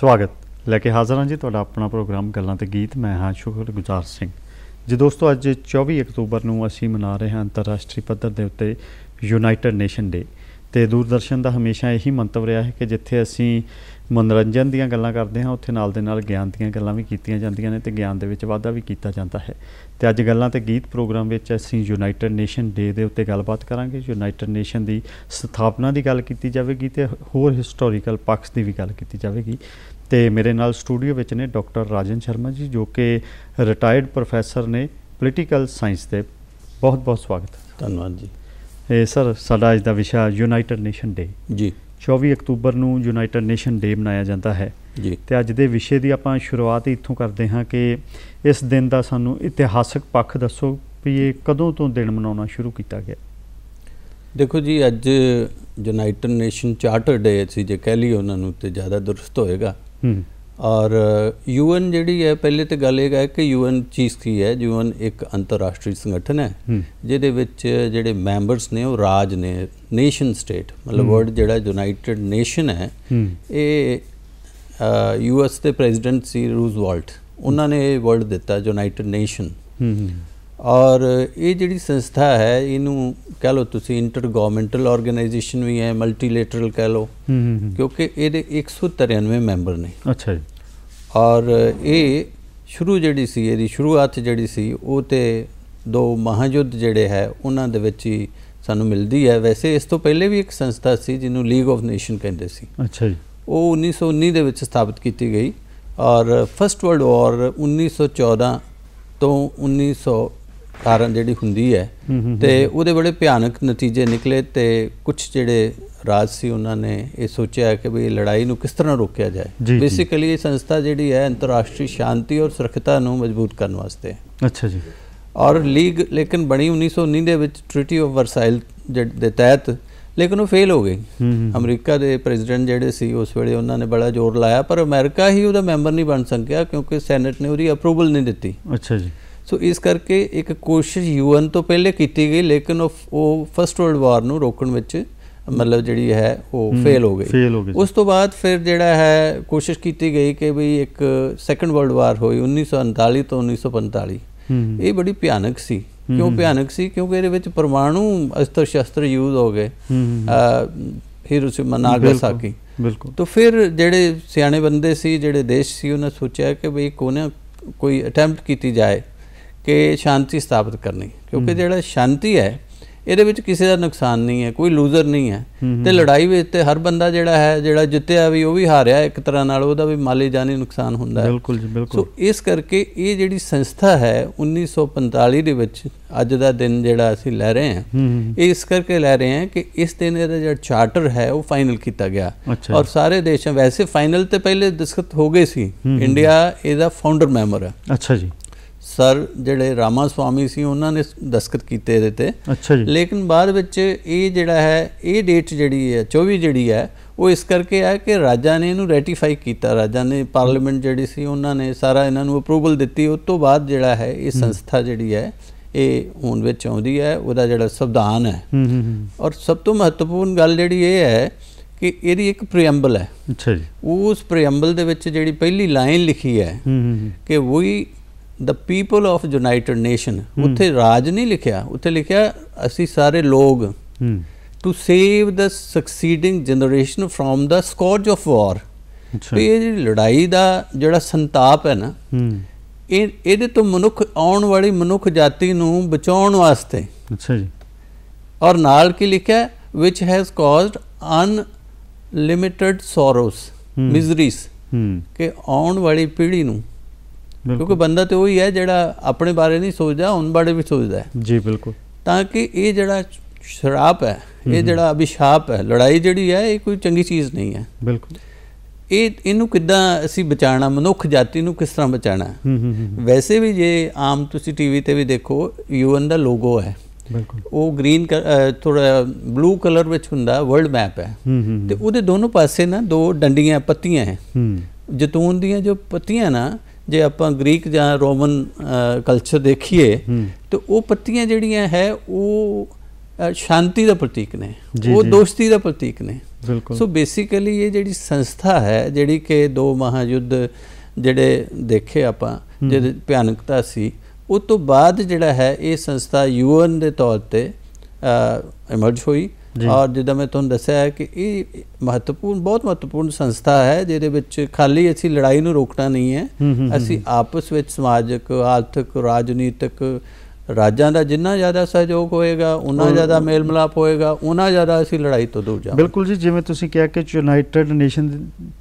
ਸਵਾਗਤ ਲੈ ਕੇ ਹਾਜ਼ਰ ਹਾਂ ਜੀ ਤੁਹਾਡਾ ਆਪਣਾ ਪ੍ਰੋਗਰਾਮ ਗੱਲਾਂ ਤੇ ਗੀਤ ਮੈਂ ਹਾਂ ਸ਼ੁਕਰ ਗੁਜ਼ਾਰ ਸਿੰਘ ਜੀ ਦੋਸਤੋ ਅੱਜ 24 ਅਕਤੂਬਰ ਨੂੰ ਅਸੀਂ ਮਨਾ ਰਹੇ ਹਾਂ ਅੰਤਰਰਾਸ਼ਟਰੀ ਪੱਧਰ ਦੇ ਉੱਤੇ ਯੂਨਾਈਟਿਡ ਨੇਸ਼ਨ ਡੇ ਤੇ ਦੂਰਦਰਸ਼ਨ ਦਾ ਹਮੇਸ਼ਾ ਇਹੀ ਮੰਤਵ ਰਿਹਾ ਹੈ ਕਿ ਜਿੱਥੇ ਅਸੀਂ ਮਨੋਰੰਜਨ ਦੀਆਂ ਗੱਲਾਂ ਕਰਦੇ ਹਾਂ ਉੱਥੇ ਨਾਲ ਦੇ ਨਾਲ ਗਿਆਨ ਦੀਆਂ ਗੱਲਾਂ ਵੀ ਕੀਤੀਆਂ ਜਾਂਦੀਆਂ ਨੇ ਤੇ ਗਿਆਨ ਦੇ ਵਿੱਚ ਵਾਧਾ ਵੀ ਕੀਤਾ ਜਾਂਦਾ ਹੈ ਤੇ ਅੱਜ ਗੱਲਾਂ ਤੇ ਗੀਤ ਪ੍ਰੋਗਰਾਮ ਵਿੱਚ ਅਸੀਂ ਯੂਨਾਈਟਿਡ ਨੇਸ਼ਨ ਡੇ ਦੇ ਉੱਤੇ ਗੱਲਬਾਤ ਕਰਾਂਗੇ ਯੂਨਾਈਟਿਡ ਨੇਸ਼ਨ ਦੀ ਸਥਾਪਨਾ ਦੀ ਗੱਲ ਕੀਤੀ ਜਾਵੇਗੀ ਤੇ ਹੋਰ ਹਿਸਟੋਰੀਕਲ ਪੱਖ ਦੀ ਵੀ ਗੱਲ ਕੀਤੀ ਜਾਵੇਗੀ ਤੇ ਮੇਰੇ ਨਾਲ ਸਟੂਡੀਓ ਵਿੱਚ ਨੇ ਡਾਕਟਰ ਰਾਜਨ ਸ਼ਰਮਾ ਜੀ ਜੋ ਕਿ ਰਿਟਾਇਰਡ ਪ੍ਰੋਫੈਸਰ ਨੇ ਪੋਲੀਟੀਕਲ ਸਾਇੰਸ ਦੇ ਬਹੁਤ ਬਹੁਤ ਸਵਾਗਤ ਧੰਨਵਾਦ ਜੀ ਇਹ ਸਰ ਸਾਡਾ ਅੱਜ ਦਾ ਵਿਸ਼ਾ ਯੂਨਾਈਟਿਡ ਨੇਸ਼ਨ ਡੇ ਜੀ 24 ਅਕਤੂਬਰ ਨੂੰ ਯੂਨਾਈਟਿਡ ਨੇਸ਼ਨ ਡੇ ਮਨਾਇਆ ਜਾਂਦਾ ਹੈ ਜੀ ਤੇ ਅੱਜ ਦੇ ਵਿਸ਼ੇ ਦੀ ਆਪਾਂ ਸ਼ੁਰੂਆਤ ਇੱਥੋਂ ਕਰਦੇ ਹਾਂ ਕਿ ਇਸ ਦਿਨ ਦਾ ਸਾਨੂੰ ਇਤਿਹਾਸਕ ਪੱਖ ਦੱਸੋ ਵੀ ਇਹ ਕਦੋਂ ਤੋਂ ਦਿਨ ਮਨਾਉਣਾ ਸ਼ੁਰੂ ਕੀਤਾ ਗਿਆ ਦੇਖੋ ਜੀ ਅੱਜ ਯੂਨਾਈਟਿਡ ਨੇਸ਼ਨ ਚਾਰਟਰ ਡੇ ਸੀ ਜੇ ਕਹਿ ਲਈ ਉਹਨਾਂ ਨੂੰ ਤੇ ਜ਼ਿਆਦਾ ਦਰਸਤ ਹੋਏਗਾ ਔਰ ਯੂਐਨ ਜਿਹੜੀ ਹੈ ਪਹਿਲੇ ਤੇ ਗੱਲ ਇਹ ਹੈ ਕਿ ਯੂਐਨ ਚੀਜ਼ ਕੀ ਹੈ ਯੂਐਨ ਇੱਕ ਅੰਤਰਰਾਸ਼ਟਰੀ ਸੰਗਠਨ ਹੈ ਜਿਹਦੇ ਵਿੱਚ ਜਿਹੜੇ ਮੈਂਬਰਸ ਨੇ ਉਹ ਰਾਜ ਨੇ ਨੇਸ਼ਨ ਸਟੇਟ ਮਤਲਬ ਵਰਡ ਜਿਹੜਾ ਯੂਨਾਈਟਿਡ ਨੇਸ਼ਨ ਹੈ ਇਹ ਯੂਐਸ ਦੇ ਪ੍ਰੈਜ਼ੀਡੈਂਟ ਸੀ ਰੂਜ਼ਵਲਟ ਉਹਨਾਂ ਨੇ ਇਹ ਵਰਡ ਦਿੱਤਾ ਯੂਨਾਈਟਿਡ ਨੇਸ਼ਨ ਔਰ ਇਹ ਜਿਹੜੀ ਸੰਸਥਾ ਹੈ ਇਹਨੂੰ ਕਹ ਲਓ ਤੁਸੀਂ ਇੰਟਰ ਗਵਰਨਮੈਂਟਲ ਆਰਗੇਨਾਈਜੇਸ਼ਨ ਵੀ ਹੈ ਮਲਟੀਲੇਟਰਲ ਕਹ ਲਓ ਕਿਉਂਕਿ ਇਹਦੇ 193 ਮੈਂਬਰ ਨੇ ਅੱਛਾ ਜੀ ਔਰ ਇਹ ਸ਼ੁਰੂ ਜਿਹੜੀ ਸੀ ਇਹਦੀ ਸ਼ੁਰੂਆਤ ਜਿਹੜੀ ਸੀ ਉਹ ਤੇ ਦੋ ਮਹਾਯੁੱਧ ਜਿਹੜੇ ਹੈ ਉਹਨਾਂ ਦੇ ਵਿੱਚ ਹੀ ਸਾਨੂੰ ਮਿਲਦੀ ਹੈ ਵੈਸੇ ਇਸ ਤੋਂ ਪਹਿਲੇ ਵੀ ਇੱਕ ਸੰਸਥਾ ਸੀ ਜਿਹਨੂੰ ਲੀਗ ਆਫ ਨੇਸ਼ਨ ਕਹਿੰਦੇ ਸੀ ਅੱਛਾ ਜੀ ਉਹ 1919 ਦੇ ਵਿੱਚ ਸਥਾਪਿਤ ਕੀਤੀ ਗਈ ਔਰ ਫਰਸਟ ਵਰਲਡ ਵਾਰ 1914 ਤੋਂ 1900 ਕਾਰਨ ਜਿਹੜੀ ਹੁੰਦੀ ਹੈ ਤੇ ਉਹਦੇ ਬੜੇ ਭਿਆਨਕ ਨਤੀਜੇ ਨਿਕਲੇ ਤੇ ਕੁਝ ਜਿਹੜੇ ਰਾਜ ਸੀ ਉਹਨਾਂ ਨੇ ਇਹ ਸੋਚਿਆ ਕਿ ਵੀ ਲੜਾਈ ਨੂੰ ਕਿਸ ਤਰ੍ਹਾਂ ਰੋਕਿਆ ਜਾਏ ਬੇਸਿਕਲੀ ਇਹ ਸੰਸਥਾ ਜਿਹੜੀ ਹੈ ਅੰਤਰਰਾਸ਼ਟਰੀ ਸ਼ਾਂਤੀ ਔਰ ਸੁਰੱਖਿਆ ਨੂੰ ਮਜ਼ਬੂਤ ਕਰਨ ਵਾਸਤੇ ਅੱਛਾ ਜੀ ਔਰ ਲੀਗ ਲੇਕਿਨ ਬਣੀ 1919 ਦੇ ਵਿੱਚ ਟ੍ਰੀਟੀ ਆਫ ਵਰਸਾਈਲ ਦੇ ਤਹਿਤ ਲੇਕਿਨ ਉਹ ਫੇਲ ਹੋ ਗਈ ਅਮਰੀਕਾ ਦੇ ਪ੍ਰੈਜ਼ੀਡੈਂਟ ਜਿਹੜੇ ਸੀ ਉਸ ਵੇਲੇ ਉਹਨਾਂ ਨੇ ਬੜਾ ਜ਼ੋਰ ਲਾਇਆ ਪਰ ਅਮਰੀਕਾ ਹੀ ਉਹਦਾ ਮੈਂਬਰ ਨਹੀਂ ਬਣ ਸਕਿਆ ਕਿਉਂਕਿ ਸੈਨੇਟ ਨੇ ਉਹਦੀ ਅਪਰੂਵਲ ਨਹੀਂ ਦਿੱਤੀ ਅੱਛਾ ਜੀ ਸੋ ਇਸ ਕਰਕੇ ਇੱਕ ਕੋਸ਼ਿਸ਼ ਯੂਐਨ ਤੋਂ ਪਹਿਲੇ ਕੀਤੀ ਗਈ ਲੇਕਿਨ ਉਹ ਫਰਸਟ ਵਰਲਡ ਵਾਰ ਨੂੰ ਰੋਕਣ ਵਿੱਚ ਮਤਲਬ ਜਿਹੜੀ ਹੈ ਉਹ ਫੇਲ ਹੋ ਗਈ ਉਸ ਤੋਂ ਬਾਅਦ ਫਿਰ ਜਿਹੜਾ ਹੈ ਕੋਸ਼ਿਸ਼ ਕੀਤੀ ਗਈ ਕਿ ਵੀ ਇੱਕ ਸੈਕੰਡ ਵਰਲਡ ਵਾਰ ਹੋਈ 1939 ਤੋਂ 1945 ਇਹ ਬੜੀ ਭਿਆਨਕ ਸੀ ਕਿਉਂ ਭਿਆਨਕ ਸੀ ਕਿਉਂਕਿ ਇਹਦੇ ਵਿੱਚ ਪਰਮਾਣੂ ਅਸਤਰ ਸ਼ਸਤਰ ਯੂਜ਼ ਹੋ ਗਏ ਹੀਰੋਸ਼ੀਮਾ ਨਾਗਾਸਾਕੀ ਬਿਲਕੁਲ ਤਾਂ ਫਿਰ ਜਿਹੜੇ ਸਿਆਣੇ ਬੰਦੇ ਸੀ ਜਿਹੜੇ ਦੇਸ਼ ਸੀ ਉਹਨਾਂ ਸੋਚਿਆ ਕਿ ਵੀ ਕੋਨੇ ਕੋਈ ਅਟੈਂਪਟ ਕੀਤੀ ਜਾਏ ਕਿ ਸ਼ਾਂਤੀ ਸਥਾਪਿਤ ਕਰਨੀ ਕਿਉਂਕਿ ਜਿਹੜਾ ਸ਼ਾਂਤੀ ਹੈ ਇਹਦੇ ਵਿੱਚ ਕਿਸੇ ਦਾ ਨੁਕਸਾਨ ਨਹੀਂ ਹੈ ਕੋਈ ਲੂਜ਼ਰ ਨਹੀਂ ਹੈ ਤੇ ਲੜਾਈ ਵਿੱਚ ਤੇ ਹਰ ਬੰਦਾ ਜਿਹੜਾ ਹੈ ਜਿਹੜਾ ਜਿੱਤਿਆ ਵੀ ਉਹ ਵੀ ਹਾਰਿਆ ਇੱਕ ਤਰ੍ਹਾਂ ਨਾਲ ਉਹਦਾ ਵੀ ਮਾਲੀ ਜਾਨੀ ਨੁਕਸਾਨ ਹੁੰਦਾ ਹੈ ਬਿਲਕੁਲ ਜੀ ਬਿਲਕੁਲ ਸੋ ਇਸ ਕਰਕੇ ਇਹ ਜਿਹੜੀ ਸੰਸਥਾ ਹੈ 1945 ਦੇ ਵਿੱਚ ਅੱਜ ਦਾ ਦਿਨ ਜਿਹੜਾ ਅਸੀਂ ਲੈ ਰਹੇ ਹਾਂ ਇਹ ਇਸ ਕਰਕੇ ਲੈ ਰਹੇ ਹਾਂ ਕਿ ਇਸ ਦਿਨ ਇਹਦਾ ਜਿਹੜਾ ਚਾਰਟਰ ਹੈ ਉਹ ਫਾਈਨਲ ਕੀਤਾ ਗਿਆ ਔਰ ਸਾਰੇ ਦੇਸ਼ਾਂ ਵੈਸੇ ਫਾਈਨਲ ਤੇ ਪਹਿਲੇ ਦਸਖਤ ਹੋ ਗਏ ਸੀ ਇੰਡੀਆ ਇਹਦਾ ਫਾਊਂਡਰ ਮੈਂਬਰ ਹੈ ਅੱਛਾ ਜੀ ਸਰ ਜਿਹੜੇ ਰਾਮਾ ਸਵਾਮੀ ਸੀ ਉਹਨਾਂ ਨੇ ਦਸਖਤ ਕੀਤੇ ਇਹਦੇ ਤੇ ਅੱਛਾ ਜੀ ਲੇਕਿਨ ਬਾਅਦ ਵਿੱਚ ਇਹ ਜਿਹੜਾ ਹੈ ਇਹ ਡੇਟ ਜਿਹੜੀ ਹੈ 24 ਜਿਹੜੀ ਹੈ ਉਹ ਇਸ ਕਰਕੇ ਆ ਕਿ ਰਾਜਾ ਨੇ ਇਹਨੂੰ ਰੈਟੀਫਾਈ ਕੀਤਾ ਰਾਜਾ ਨੇ ਪਾਰਲੀਮੈਂਟ ਜਿਹੜੀ ਸੀ ਉਹਨਾਂ ਨੇ ਸਾਰਾ ਇਹਨਾਂ ਨੂੰ ਅਪਰੂਵਲ ਦਿੱਤੀ ਉਸ ਤੋਂ ਬਾਅਦ ਜਿਹੜਾ ਹੈ ਇਹ ਸੰਸਥਾ ਜਿਹੜੀ ਹੈ ਇਹ ਹੁਣ ਵਿੱਚ ਆਉਂਦੀ ਹੈ ਉਹਦਾ ਜਿਹੜਾ ਸੰਵਿਧਾਨ ਹੈ ਔਰ ਸਭ ਤੋਂ ਮਹੱਤਵਪੂਰਨ ਗੱਲ ਜਿਹੜੀ ਇਹ ਹੈ ਕਿ ਇਹਦੀ ਇੱਕ ਪ੍ਰੀਐਂਬਲ ਹੈ ਅੱਛਾ ਜੀ ਉਸ ਪ੍ਰੀਐਂਬਲ ਦੇ ਵਿੱਚ ਜਿਹੜੀ ਪਹਿਲੀ ਲਾਈਨ ਲਿਖੀ ਹੈ ਕਿ we the people of United Nation ਉੱਥੇ ਰਾਜ ਨਹੀਂ ਲਿਖਿਆ ਉੱਥੇ ਲਿਖਿਆ ਅਸੀਂ ਸਾਰੇ ਲੋਕ to save the succeeding generation from the scourge of war ਤੇ ਇਹ ਲੜਾਈ ਦਾ ਜਿਹੜਾ ਸੰਤਾਪ ਹੈ ਨਾ ਇਹ ਇਹਦੇ ਤੋਂ ਮਨੁੱਖ ਆਉਣ ਵਾਲੀ ਮਨੁੱਖ ਜਾਤੀ ਨੂੰ ਬਚਾਉਣ ਵਾਸਤੇ ਅੱਛਾ ਜੀ ਔਰ ਨਾਲ ਕੀ ਲਿਖਿਆ which has caused unlimited sorrows miseries ਕਿ ਆਉਣ ਵਾਲੀ ਪੀੜ੍ਹੀ ਨੂੰ ਕਿਉਂਕਿ ਬੰਦਾ ਤੇ ਉਹੀ ਹੈ ਜਿਹੜਾ ਆਪਣੇ ਬਾਰੇ ਨਹੀਂ ਸੋਚਦਾ ਉਹਨਾਂ ਬਾਰੇ ਵੀ ਸੋਚਦਾ ਹੈ ਜੀ ਬਿਲਕੁਲ ਤਾਂ ਕਿ ਇਹ ਜਿਹੜਾ ਸ਼ਰਾਪ ਹੈ ਇਹ ਜਿਹੜਾ ਅਭਿਸ਼ਾਪ ਹੈ ਲੜਾਈ ਜਿਹੜੀ ਹੈ ਇਹ ਕੋਈ ਚੰਗੀ ਚੀਜ਼ ਨਹੀਂ ਹੈ ਬਿਲਕੁਲ ਇਹ ਇਹਨੂੰ ਕਿੱਦਾਂ ਅਸੀਂ ਬਚਾਣਾ ਮਨੁੱਖ ਜਾਤੀ ਨੂੰ ਕਿਸ ਤਰ੍ਹਾਂ ਬਚਾਣਾ ਵੈਸੇ ਵੀ ਜੇ ਆਮ ਤੁਸੀਂ ਟੀਵੀ ਤੇ ਵੀ ਦੇਖੋ ਯੂਐਨ ਦਾ ਲੋਗੋ ਹੈ ਬਿਲਕੁਲ ਉਹ ਗ੍ਰੀਨ ਥੋੜਾ ਬਲੂ ਕਲਰ ਵਿੱਚ ਹੁੰਦਾ ਵਰਲਡ ਮੈਪ ਹੈ ਤੇ ਉਹਦੇ ਦੋਨੋਂ ਪਾਸੇ ਨਾ ਦੋ ਡੰਡੀਆਂ ਪੱਤੀਆਂ ਹੈ ਜਤੂਨ ਦੀਆਂ ਜੋ ਪੱਤੀਆਂ ਨਾ ਜੇ ਆਪਾਂ ਗ੍ਰੀਕ ਜਾਂ ਰੋਮਨ ਕਲਚਰ ਦੇਖੀਏ ਤੇ ਉਹ ਪੱਤੀਆਂ ਜਿਹੜੀਆਂ ਹੈ ਉਹ ਸ਼ਾਂਤੀ ਦਾ ਪ੍ਰਤੀਕ ਨੇ ਉਹ ਦੋਸਤੀ ਦਾ ਪ੍ਰਤੀਕ ਨੇ ਸੋ ਬੇਸਿਕਲੀ ਇਹ ਜਿਹੜੀ ਸੰਸਥਾ ਹੈ ਜਿਹੜੀ ਕਿ ਦੋ ਮਹਾਯੁੱਧ ਜਿਹੜੇ ਦੇਖੇ ਆਪਾਂ ਜਿਹਦੇ ਭਿਆਨਕਤਾ ਸੀ ਉਸ ਤੋਂ ਬਾਅਦ ਜਿਹੜਾ ਹੈ ਇਹ ਸੰਸਥਾ ਯੂਐਨ ਦੇ ਤੌਰ ਤੇ ਇਮਰਜ ਹੋਈ ਔਰ ਜਿੱਦਾਂ ਮੈਂ ਤੁਹਾਨੂੰ ਦੱਸਿਆ ਹੈ ਕਿ ਇਹ ਮਹੱਤਵਪੂਰਨ ਬਹੁਤ ਮਹੱਤਵਪੂਰਨ ਸੰਸਥਾ ਹੈ ਜਿਹਦੇ ਵਿੱਚ ਖਾਲੀ ਅਸੀਂ ਲੜਾਈ ਨੂੰ ਰੋਕਣਾ ਨਹੀਂ ਹੈ ਅਸੀਂ ਆਪਸ ਵਿੱਚ ਸਮਾਜਿਕ ਆਰਥਿਕ ਰਾਜਨੀਤਿਕ ਰਾਜਾਂ ਦਾ ਜਿੰਨਾ ਜ਼ਿਆਦਾ ਸਹਿਯੋਗ ਹੋਏਗਾ ਉਨਾ ਜ਼ਿਆਦਾ ਮੇਲ ਮਿਲਾਪ ਹੋਏਗਾ ਉਨਾ ਜ਼ਿਆਦਾ ਅਸੀਂ ਲੜਾਈ ਤੋਂ ਦੂਰ ਜਾਵਾਂਗੇ ਬਿਲਕੁਲ ਜੀ ਜਿਵੇਂ ਤੁਸੀਂ ਕਿਹਾ ਕਿ ਯੂਨਾਈਟਿਡ ਨੇਸ਼ਨ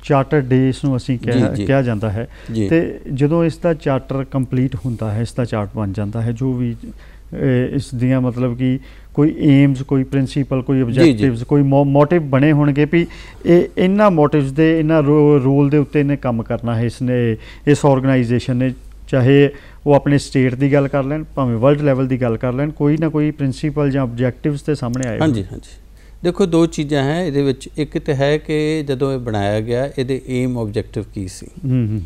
ਚਾਰਟਰ ਡੇਸ ਨੂੰ ਅਸੀਂ ਕਿਹਾ ਜਾਂਦਾ ਹੈ ਤੇ ਜਦੋਂ ਇਸ ਦਾ ਚਾਰਟਰ ਕੰਪਲੀਟ ਹੁੰਦਾ ਹੈ ਇਸ ਦਾ ਚਾਰਟ ਬਣ ਜਾਂਦਾ ਹੈ ਜੋ ਵੀ ਇਸ ਦੀਆਂ ਮਤਲਬ ਕਿ ਕੋਈ ਏਮਸ ਕੋਈ ਪ੍ਰਿੰਸੀਪਲ ਕੋਈ ਆਬਜੈਕਟਿਵਸ ਕੋਈ ਮੋਟਿਵ ਬਣੇ ਹੋਣਗੇ ਵੀ ਇਹ ਇਹਨਾਂ ਮੋਟਿਵਸ ਦੇ ਇਹਨਾਂ ਰੋਲ ਦੇ ਉੱਤੇ ਇਹਨੇ ਕੰਮ ਕਰਨਾ ਹੈ ਇਸ ਨੇ ਇਸ ਆਰਗੇਨਾਈਜੇਸ਼ਨ ਨੇ ਚਾਹੇ ਉਹ ਆਪਣੇ ਸਟੇਟ ਦੀ ਗੱਲ ਕਰ ਲੈਣ ਭਾਵੇਂ ਵਰਲਡ ਲੈਵਲ ਦੀ ਗੱਲ ਕਰ ਲੈਣ ਕੋਈ ਨਾ ਕੋਈ ਪ੍ਰਿੰਸੀਪਲ ਜਾਂ ਆਬਜੈਕਟਿਵਸ ਤੇ ਸਾਹਮਣੇ ਆਏ ਹਾਂਜੀ ਹਾਂਜੀ ਦੇਖੋ ਦੋ ਚੀਜ਼ਾਂ ਹੈ ਇਹਦੇ ਵਿੱਚ ਇੱਕ ਤੇ ਹੈ ਕਿ ਜਦੋਂ ਇਹ ਬਣਾਇਆ ਗਿਆ ਇਹਦੇ ਏਮ ਆਬਜੈਕਟਿਵ ਕੀ ਸੀ ਹੂੰ ਹੂੰ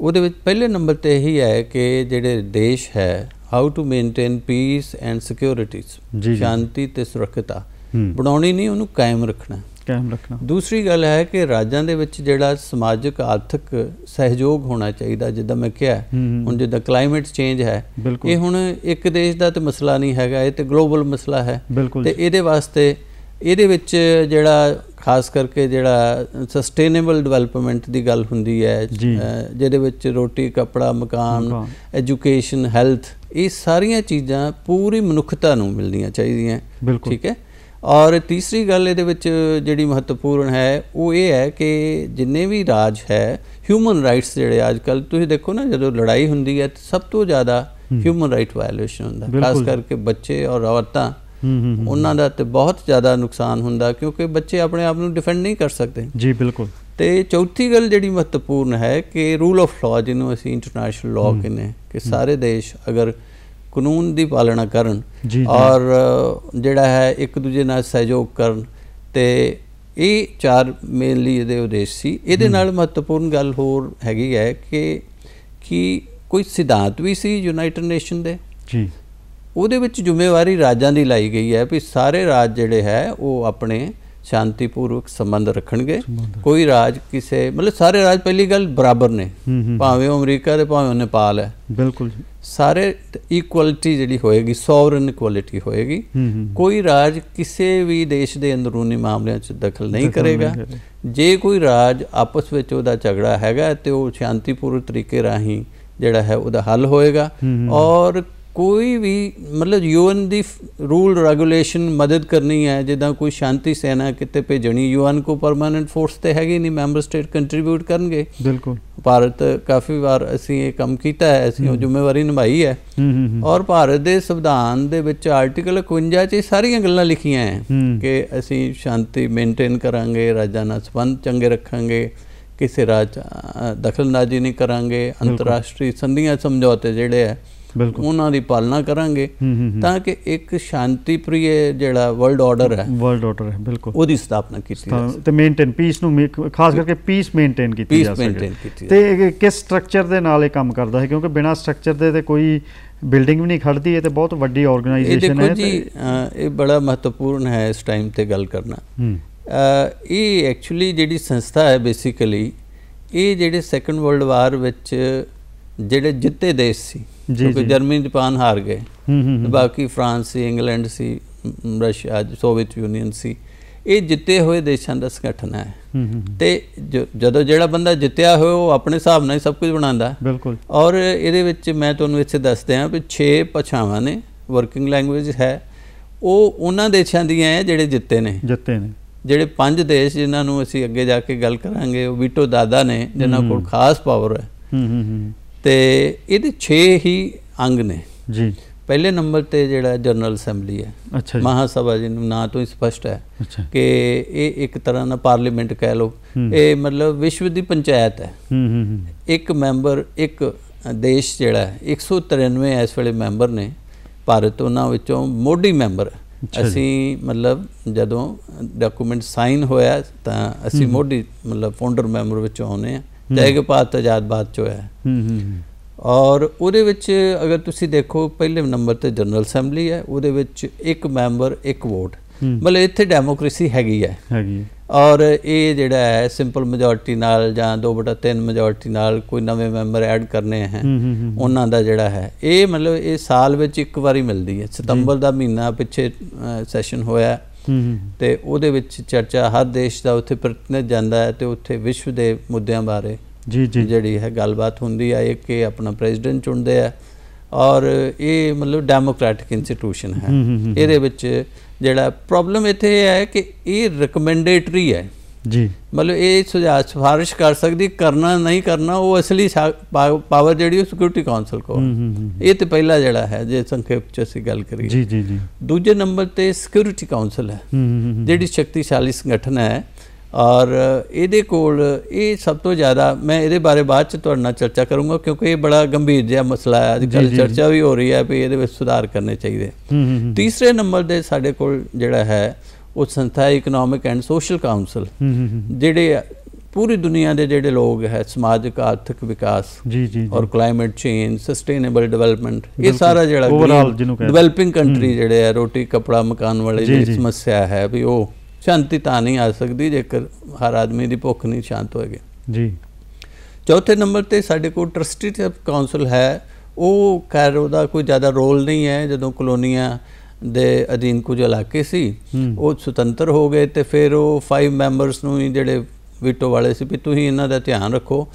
ਉਹਦੇ ਵਿੱਚ ਪਹਿਲੇ ਨੰਬਰ ਤੇ ਇਹ ਹੀ ਹੈ ਕਿ ਜਿਹੜੇ ਦੇਸ਼ ਹੈ how to maintain peace and securities ਸ਼ਾਂਤੀ ਤੇ ਸੁਰੱਖਿਆ ਬਣਾਉਣੀ ਨਹੀਂ ਉਹਨੂੰ ਕਾਇਮ ਰੱਖਣਾ ਕਾਇਮ ਰੱਖਣਾ ਦੂਸਰੀ ਗੱਲ ਹੈ ਕਿ ਰਾਜਾਂ ਦੇ ਵਿੱਚ ਜਿਹੜਾ ਸਮਾਜਿਕ ਆਰਥਿਕ ਸਹਿਯੋਗ ਹੋਣਾ ਚਾਹੀਦਾ ਜਿੱਦਾਂ ਮੈਂ ਕਿਹਾ ਹੁਣ ਜਿੱਦਾਂ ਕਲਾਈਮੇਟ ਚੇਂਜ ਹੈ ਇਹ ਹੁਣ ਇੱਕ ਦੇਸ਼ ਦਾ ਤੇ ਮਸਲਾ ਨਹੀਂ ਹੈਗਾ ਇਹ ਤੇ ਗਲੋਬਲ ਮਸਲਾ ਹੈ ਤੇ ਇਹਦੇ ਵਾਸਤੇ ਇਹਦੇ ਵਿੱਚ ਜਿਹੜਾ ਖਾਸ ਕਰਕੇ ਜਿਹੜਾ ਸਸਟੇਨੇਬਲ ਡਿਵੈਲਪਮੈਂਟ ਦੀ ਗੱਲ ਹੁੰਦੀ ਹੈ ਜਿਹਦੇ ਵਿੱਚ ਰੋਟੀ ਕਪੜਾ ਮਕਾਨ ਐਜੂਕੇਸ਼ਨ ਹੈਲਥ ਇਹ ਸਾਰੀਆਂ ਚੀਜ਼ਾਂ ਪੂਰੀ ਮਨੁੱਖਤਾ ਨੂੰ ਮਿਲਣੀਆਂ ਚਾਹੀਦੀਆਂ ਠੀਕ ਹੈ ਔਰ ਤੀਸਰੀ ਗੱਲ ਇਹਦੇ ਵਿੱਚ ਜਿਹੜੀ ਮਹੱਤਵਪੂਰਨ ਹੈ ਉਹ ਇਹ ਹੈ ਕਿ ਜਿੰਨੇ ਵੀ ਰਾਜ ਹੈ ਹਿਊਮਨ ਰਾਈਟਸ ਜਿਹੜੇ ਅੱਜ ਕੱਲ ਤੁਸੀਂ ਦੇਖੋ ਨਾ ਜਦੋਂ ਲੜਾਈ ਹੁੰਦੀ ਹੈ ਸਭ ਤੋਂ ਜ਼ਿਆਦਾ ਹਿਊਮਨ ਰਾਈਟ ਵਾਇਓਲੇਸ਼ਨ ਹੁੰਦਾ ਖਾਸ ਕਰਕੇ ਬੱਚੇ ਔਰ ਔਰਤਾਂ ਉਹਨਾਂ ਦਾ ਤੇ ਬਹੁਤ ਜ਼ਿਆਦਾ ਨੁਕਸਾਨ ਹੁੰਦਾ ਕਿਉਂਕਿ ਬੱਚੇ ਆਪਣੇ ਆਪ ਨੂੰ ਡਿਫੈਂਡ ਨਹੀਂ ਕਰ ਸਕਦੇ ਜੀ ਬਿਲਕੁਲ ਤੇ ਚੌਥੀ ਗੱਲ ਜਿਹੜੀ ਮਹੱਤਵਪੂਰਨ ਹੈ ਕਿ ਰੂਲ ਆਫ ਲਾ ਜਿਹਨੂੰ ਅਸੀਂ ਇੰਟਰਨੈਸ਼ਨਲ ਲਾ ਕਹਿੰਦੇ ਕਿ ਸਾਰੇ ਦੇਸ਼ ਅਗਰ ਕਾਨੂੰਨ ਦੀ ਪਾਲਣਾ ਕਰਨ ਔਰ ਜਿਹੜਾ ਹੈ ਇੱਕ ਦੂਜੇ ਨਾਲ ਸਹਿਯੋਗ ਕਰਨ ਤੇ ਇਹ ਚਾਰ ਮੇਨਲੀ ਇਹਦੇ ਉਦੇਸ਼ ਸੀ ਇਹਦੇ ਨਾਲ ਮਹੱਤਵਪੂਰਨ ਗੱਲ ਹੋਰ ਹੈਗੀ ਹੈ ਕਿ ਕਿ ਕੋਈ ਸਿਧਾਂਤ ਵੀ ਸੀ ਯੂਨਾਈਟਿਡ ਨੇਸ਼ਨ ਦੇ ਜੀ ਉਹਦੇ ਵਿੱਚ ਜ਼ਿੰਮੇਵਾਰੀ ਰਾਜਾਂ ਦੀ ਲਾਈ ਗਈ ਹੈ ਵੀ ਸਾਰੇ ਰਾਜ ਜਿਹੜੇ ਹੈ ਉਹ ਆਪਣੇ ਸ਼ਾਂਤੀਪੂਰਵਕ ਸੰਬੰਧ ਰੱਖਣਗੇ ਕੋਈ ਰਾਜ ਕਿਸੇ ਮਤਲਬ ਸਾਰੇ ਰਾਜ ਪਹਿਲੀ ਗੱਲ ਬਰਾਬਰ ਨੇ ਭਾਵੇਂ ਉਹ ਅਮਰੀਕਾ ਦੇ ਭਾਵੇਂ ਨੇਪਾਲ ਹੈ ਬਿਲਕੁਲ ਸਾਰੇ ਇਕੁਅਲਿਟੀ ਜਿਹੜੀ ਹੋਏਗੀ ਸੋਵਰਨ ਇਕੁਅਲਿਟੀ ਹੋਏਗੀ ਕੋਈ ਰਾਜ ਕਿਸੇ ਵੀ ਦੇਸ਼ ਦੇ ਅੰਦਰੂਨੀ ਮਾਮਲਿਆਂ 'ਚ ਦਖਲ ਨਹੀਂ ਕਰੇਗਾ ਜੇ ਕੋਈ ਰਾਜ ਆਪਸ ਵਿੱਚ ਉਹਦਾ ਝਗੜਾ ਹੈਗਾ ਤੇ ਉਹ ਸ਼ਾਂਤੀਪੂਰਵਕ ਤਰੀਕੇ ਰਾਹੀਂ ਜਿਹੜਾ ਹੈ ਉਹਦਾ ਹੱਲ ਹੋਏਗਾ ਔਰ ਕੋਈ ਵੀ ਮਤਲਬ ਯੂਐਨ ਦੀ ਰੂਲ ਰੈਗੂਲੇਸ਼ਨ ਮਦਦ ਕਰਨੀ ਹੈ ਜਿੱਦਾਂ ਕੋਈ ਸ਼ਾਂਤੀ ਸੈਨਾ ਕਿਤੇ ਭੇਜਣੀ ਯੂਐਨ ਕੋ ਪਰਮਨੈਂਟ ਫੋਰਸ ਤੇ ਹੈਗੀ ਨਹੀਂ ਮੈਂਬਰ ਸਟੇਟ ਕੰਟਰੀਬਿਊਟ ਕਰਨਗੇ ਬਿਲਕੁਲ ਭਾਰਤ ਕਾਫੀ ਵਾਰ ਅਸੀਂ ਇਹ ਕੰਮ ਕੀਤਾ ਹੈ ਅਸੀਂ ਉਹ ਜ਼ਿੰਮੇਵਾਰੀ ਨਿਭਾਈ ਹੈ ਔਰ ਭਾਰਤ ਦੇ ਸੰਵਿਧਾਨ ਦੇ ਵਿੱਚ ਆਰਟੀਕਲ 51 'ਚ ਸਾਰੀਆਂ ਗੱਲਾਂ ਲਿਖੀਆਂ ਹੈ ਕਿ ਅਸੀਂ ਸ਼ਾਂਤੀ ਮੇਨਟੇਨ ਕਰਾਂਗੇ ਰਾਜਾਂ ਨਾਲ ਸੰਬੰਧ ਚੰਗੇ ਰੱਖਾਂਗੇ ਕਿਸੇ ਰਾਜ ਦਖਲਅੰਦਾਜ਼ੀ ਨਹੀਂ ਕਰਾਂਗੇ ਅੰਤਰਰਾਸ਼ਟਰੀ ਸੰਧੀਆਂ ਸਮਝੌਤੇ ਜਿਹੜੇ ਹੈ ਉਹਨਾਂ ਦੀ ਪਾਲਣਾ ਕਰਾਂਗੇ ਤਾਂ ਕਿ ਇੱਕ ਸ਼ਾਂਤੀਪ੍ਰਿਯ ਜਿਹੜਾ ਵਰਲਡ ਆਰਡਰ ਹੈ ਵਰਲਡ ਆਰਡਰ ਹੈ ਬਿਲਕੁਲ ਉਹਦੀ ਸਥਾਪਨਾ ਕੀਤੀ ਜਾਵੇ ਤੇ ਮੇਨਟੇਨ ਪੀਸ ਨੂੰ ਖਾਸ ਕਰਕੇ ਪੀਸ ਮੇਨਟੇਨ ਕੀਤੀ ਜਾ ਸਕੇ ਤੇ ਕਿਸ ਸਟਰਕਚਰ ਦੇ ਨਾਲ ਇਹ ਕੰਮ ਕਰਦਾ ਹੈ ਕਿਉਂਕਿ ਬਿਨਾ ਸਟਰਕਚਰ ਦੇ ਤੇ ਕੋਈ ਬਿਲਡਿੰਗ ਵੀ ਨਹੀਂ ਖੜਦੀ ਹੈ ਤੇ ਬਹੁਤ ਵੱਡੀ ਆਰਗੇਨਾਈਜੇਸ਼ਨ ਹੈ ਇਹ ਦੇਖੋ ਜੀ ਇਹ ਬੜਾ ਮਹੱਤਵਪੂਰਨ ਹੈ ਇਸ ਟਾਈਮ ਤੇ ਗੱਲ ਕਰਨਾ ਇਹ ਐਕਚੁਅਲੀ ਜਿਹੜੀ ਸੰਸਥਾ ਹੈ ਬੇਸਿਕਲੀ ਇਹ ਜਿਹੜੇ ਸੈਕੰਡ ਵਰਲਡ ਵਾਰ ਵਿੱਚ ਜਿਹੜੇ ਜਿੱਤੇ ਦੇਸ਼ ਸੀ ਕਿਉਂਕਿ ਜਰਮਨੀ ਜਪਾਨ ਹਾਰ ਗਏ ਬਾਕੀ ਫਰਾਂਸ ਸੀ ਇੰਗਲੈਂਡ ਸੀ ਰਸ਼ੀਆ ਸੋਵੀਅਤ ਯੂਨੀਅਨ ਸੀ ਇਹ ਜਿੱਤੇ ਹੋਏ ਦੇਸ਼ਾਂ ਦਾ ਸੰਗਠਨ ਹੈ ਤੇ ਜਦੋਂ ਜਿਹੜਾ ਬੰਦਾ ਜਿੱਤਿਆ ਹੋਇਆ ਉਹ ਆਪਣੇ ਹਿਸਾਬ ਨਾਲ ਸਭ ਕੁਝ ਬਣਾਉਂਦਾ ਬਿਲਕੁਲ ਔਰ ਇਹਦੇ ਵਿੱਚ ਮੈਂ ਤੁਹਾਨੂੰ ਇੱਥੇ ਦੱਸਦੇ ਆ ਕਿ 6 ਭਾਸ਼ਾਵਾਂ ਨੇ ਵਰਕਿੰਗ ਲੈਂਗੁਏਜ ਹੈ ਉਹ ਉਹਨਾਂ ਦੇਸ਼ਾਂ ਦੀਆਂ ਹੈ ਜਿਹੜੇ ਜਿੱਤੇ ਨੇ ਜਿੱਤੇ ਨੇ ਜਿਹੜੇ ਪੰਜ ਦੇਸ਼ ਜਿਨ੍ਹਾਂ ਨੂੰ ਅਸੀਂ ਅੱਗੇ ਜਾ ਕੇ ਗੱਲ ਕਰਾਂਗੇ ਉਹ ਵੀਟੋ ਦਾਦਾ ਨੇ ਜਿਨ੍ਹਾਂ ਕੋਲ ਖਾਸ ਪਾਵਰ ਹੈ ਹੂੰ ਹੂੰ ਹੂੰ ਤੇ ਇਹਦੇ 6 ਹੀ ਅੰਗ ਨੇ ਜੀ ਪਹਿਲੇ ਨੰਬਰ ਤੇ ਜਿਹੜਾ ਜਨਰਲ ਅਸੈਂਬਲੀ ਹੈ ਮਹਾ ਸਭਾ ਜੀ ਨੂੰ ਨਾਂ ਤੋਂ ਹੀ ਸਪਸ਼ਟ ਹੈ ਕਿ ਇਹ ਇੱਕ ਤਰ੍ਹਾਂ ਦਾ ਪਾਰਲੀਮੈਂਟ ਕਹਿ ਲੋ ਇਹ ਮਤਲਬ ਵਿਸ਼ਵ ਦੀ ਪੰਚਾਇਤ ਹੈ ਇੱਕ ਮੈਂਬਰ ਇੱਕ ਦੇਸ਼ ਜਿਹੜਾ 193 ਇਸ ਵੇਲੇ ਮੈਂਬਰ ਨੇ ਭਾਰਤ ਉਹਨਾਂ ਵਿੱਚੋਂ ਮੋਢੀ ਮੈਂਬਰ ਅਸੀਂ ਮਤਲਬ ਜਦੋਂ ਡਾਕੂਮੈਂਟ ਸਾਈਨ ਹੋਇਆ ਤਾਂ ਅਸੀਂ ਮੋਢੀ ਮਤਲਬ ਫਾਊਂਡਰ ਮੈਂਬਰ ਵਿੱਚੋਂ ਆਉਨੇ ਆ ਤੈਗ ਪਾਤ ਆਜ਼ਾਦ ਬਾਤ ਚੋ ਹੈ ਔਰ ਉਹਦੇ ਵਿੱਚ ਅਗਰ ਤੁਸੀਂ ਦੇਖੋ ਪਹਿਲੇ ਨੰਬਰ ਤੇ ਜਨਰਲ ਅਸੈਂਬਲੀ ਹੈ ਉਹਦੇ ਵਿੱਚ ਇੱਕ ਮੈਂਬਰ ਇੱਕ ਵੋਟ ਮਤਲਬ ਇੱਥੇ ਡੈਮੋਕ੍ਰੇਸੀ ਹੈਗੀ ਹੈ ਹੈਗੀ ਔਰ ਇਹ ਜਿਹੜਾ ਹੈ ਸਿੰਪਲ ਮੈਜੋਰਟੀ ਨਾਲ ਜਾਂ 2/3 ਮੈਜੋਰਟੀ ਨਾਲ ਕੋਈ ਨਵੇਂ ਮੈਂਬਰ ਐਡ ਕਰਨੇ ਹੈ ਉਹਨਾਂ ਦਾ ਜਿਹੜਾ ਹੈ ਇਹ ਮਤਲਬ ਇਹ ਸਾਲ ਵਿੱਚ ਇੱਕ ਵਾਰੀ ਮਿਲਦੀ ਹੈ ਸਤੰਬਰ ਦਾ ਮਹੀਨਾ ਪਿੱਛੇ ਸੈਸ਼ਨ ਹੋਇਆ ਤੇ ਉਹਦੇ ਵਿੱਚ ਚਰਚਾ ਹਰ ਦੇਸ਼ ਦਾ ਉੱਥੇ ਪ੍ਰਤੀਨਿਧ ਜਾਂਦਾ ਹੈ ਤੇ ਉੱਥੇ ਵਿਸ਼ਵ ਦੇ ਮੁੱਦਿਆਂ ਬਾਰੇ ਜੀ ਜੀ ਜਿਹੜੀ ਹੈ ਗੱਲਬਾਤ ਹੁੰਦੀ ਆ ਇਹ ਕਿ ਆਪਣਾ ਪ੍ਰੈਜ਼ੀਡੈਂਟ ਚੁਣਦੇ ਆ ਔਰ ਇਹ ਮਤਲਬ ਡੈਮੋਕ੍ਰੈਟਿਕ ਇੰਸਟੀਟਿਊਸ਼ਨ ਹੈ ਇਹਦੇ ਵਿੱਚ ਜਿਹੜਾ ਪ੍ਰੋਬਲਮ ਇੱਥੇ ਹੈ ਕਿ ਇਹ ਰეკਮੈਂਡੇਟਰੀ ਹੈ ਜੀ ਮਤਲਬ ਇਹ ਸੁਝਾਅ ਸਿਫਾਰਿਸ਼ ਕਰ ਸਕਦੀ ਕਰਨਾ ਨਹੀਂ ਕਰਨਾ ਉਹ ਅਸਲੀ ਪਾਵਰ ਜਿਹੜੀ ਉਹ ਸਿਕਿਉਰਿਟੀ ਕਾਉਂਸਲ ਕੋ ਇਹ ਤੇ ਪਹਿਲਾ ਜਿਹੜਾ ਹੈ ਜੇ ਸੰਖੇਪ ਚ ਅਸੀਂ ਗੱਲ ਕਰੀਏ ਜੀ ਜੀ ਜੀ ਦੂਜੇ ਨੰਬਰ ਤੇ ਸਿਕਿਉਰਿਟੀ ਕਾਉਂਸਲ ਹੈ ਜਿਹੜੀ ਸ਼ਕਤੀਸ਼ਾਲੀ ਸੰਗਠਨ ਹੈ ਔਰ ਇਹਦੇ ਕੋਲ ਇਹ ਸਭ ਤੋਂ ਜ਼ਿਆਦਾ ਮੈਂ ਇਹਦੇ ਬਾਰੇ ਬਾਅਦ ਚ ਤੁਹਾਡੇ ਨਾਲ ਚਰਚਾ ਕਰੂੰਗਾ ਕਿਉਂਕਿ ਇਹ ਬੜਾ ਗੰਭੀਰ ਜਿਹਾ ਮਸਲਾ ਹੈ ਅੱਜ ਚਰਚਾ ਵੀ ਹੋ ਰਹੀ ਹੈ ਵੀ ਇਹਦੇ ਵਿੱਚ ਸੁਧਾਰ ਕਰਨੇ ਚਾਹੀਦੇ ਤੀਸਰੇ ਨੰਬਰ ਦੇ ਸਾਡੇ ਕੋਲ ਜਿਹੜਾ ਹੈ ਉਹ ਸੰਸਥਾ ਇਕਨੋਮਿਕ ਐਂਡ ਸੋਸ਼ਲ ਕਾਉਂਸਲ ਜਿਹੜੇ ਪੂਰੀ ਦੁਨੀਆ ਦੇ ਜਿਹੜੇ ਲੋਕ ਹੈ ਸਮਾਜਿਕ ਆਰਥਿਕ ਵਿਕਾਸ ਜੀ ਜੀ ਔਰ ਕਲਾਈਮੇਟ ਚੇਂਜ ਸਸਟੇਨੇਬਲ ਡਿਵੈਲਪਮੈਂਟ ਇਹ ਸਾਰਾ ਜਿਹੜਾ ਜਿਹਨੂੰ ਕਹਿੰਦੇ ਡਿਵੈਲਪਿੰਗ ਕੰਟਰੀ ਜਿਹੜੇ ਆ ਰੋਟੀ ਕਪੜਾ ਮਕਾਨ ਵਾਲੇ ਦੀ ਸਮੱਸਿਆ ਹੈ ਵੀ ਉਹ ਸ਼ਾਂਤੀ ਤਾਂ ਨਹੀਂ ਆ ਸਕਦੀ ਜੇਕਰ ਹਰ ਆਦਮੀ ਦੀ ਭੁੱਖ ਨਹੀਂ ਸ਼ਾਂਤ ਹੋਏਗੀ ਜੀ ਚੌਥੇ ਨੰਬਰ ਤੇ ਸਾਡੇ ਕੋਲ ਟਰਸਟੀ ਕਾਉਂਸਲ ਹੈ ਉਹ ਕਰ ਉਹਦਾ ਕੋਈ ਜ਼ਿਆਦਾ ਰੋਲ ਨਹੀਂ ਹੈ ਜਦੋਂ ਕਲੋਨੀਆਂ ਦੇ ਅਧੀਨ ਕੁਝ ਇਲਾਕੇ ਸੀ ਉਹ ਸੁਤੰਤਰ ਹੋ ਗਏ ਤੇ ਫਿਰ ਉਹ 5 ਮੈਂਬਰਸ ਨੂੰ ਹੀ ਜਿਹੜੇ ਵੀਟੋ ਵਾਲੇ ਸੀ ਵੀ ਤੁਸੀਂ ਇਹਨਾਂ ਦਾ ਧਿਆਨ ਰੱਖੋ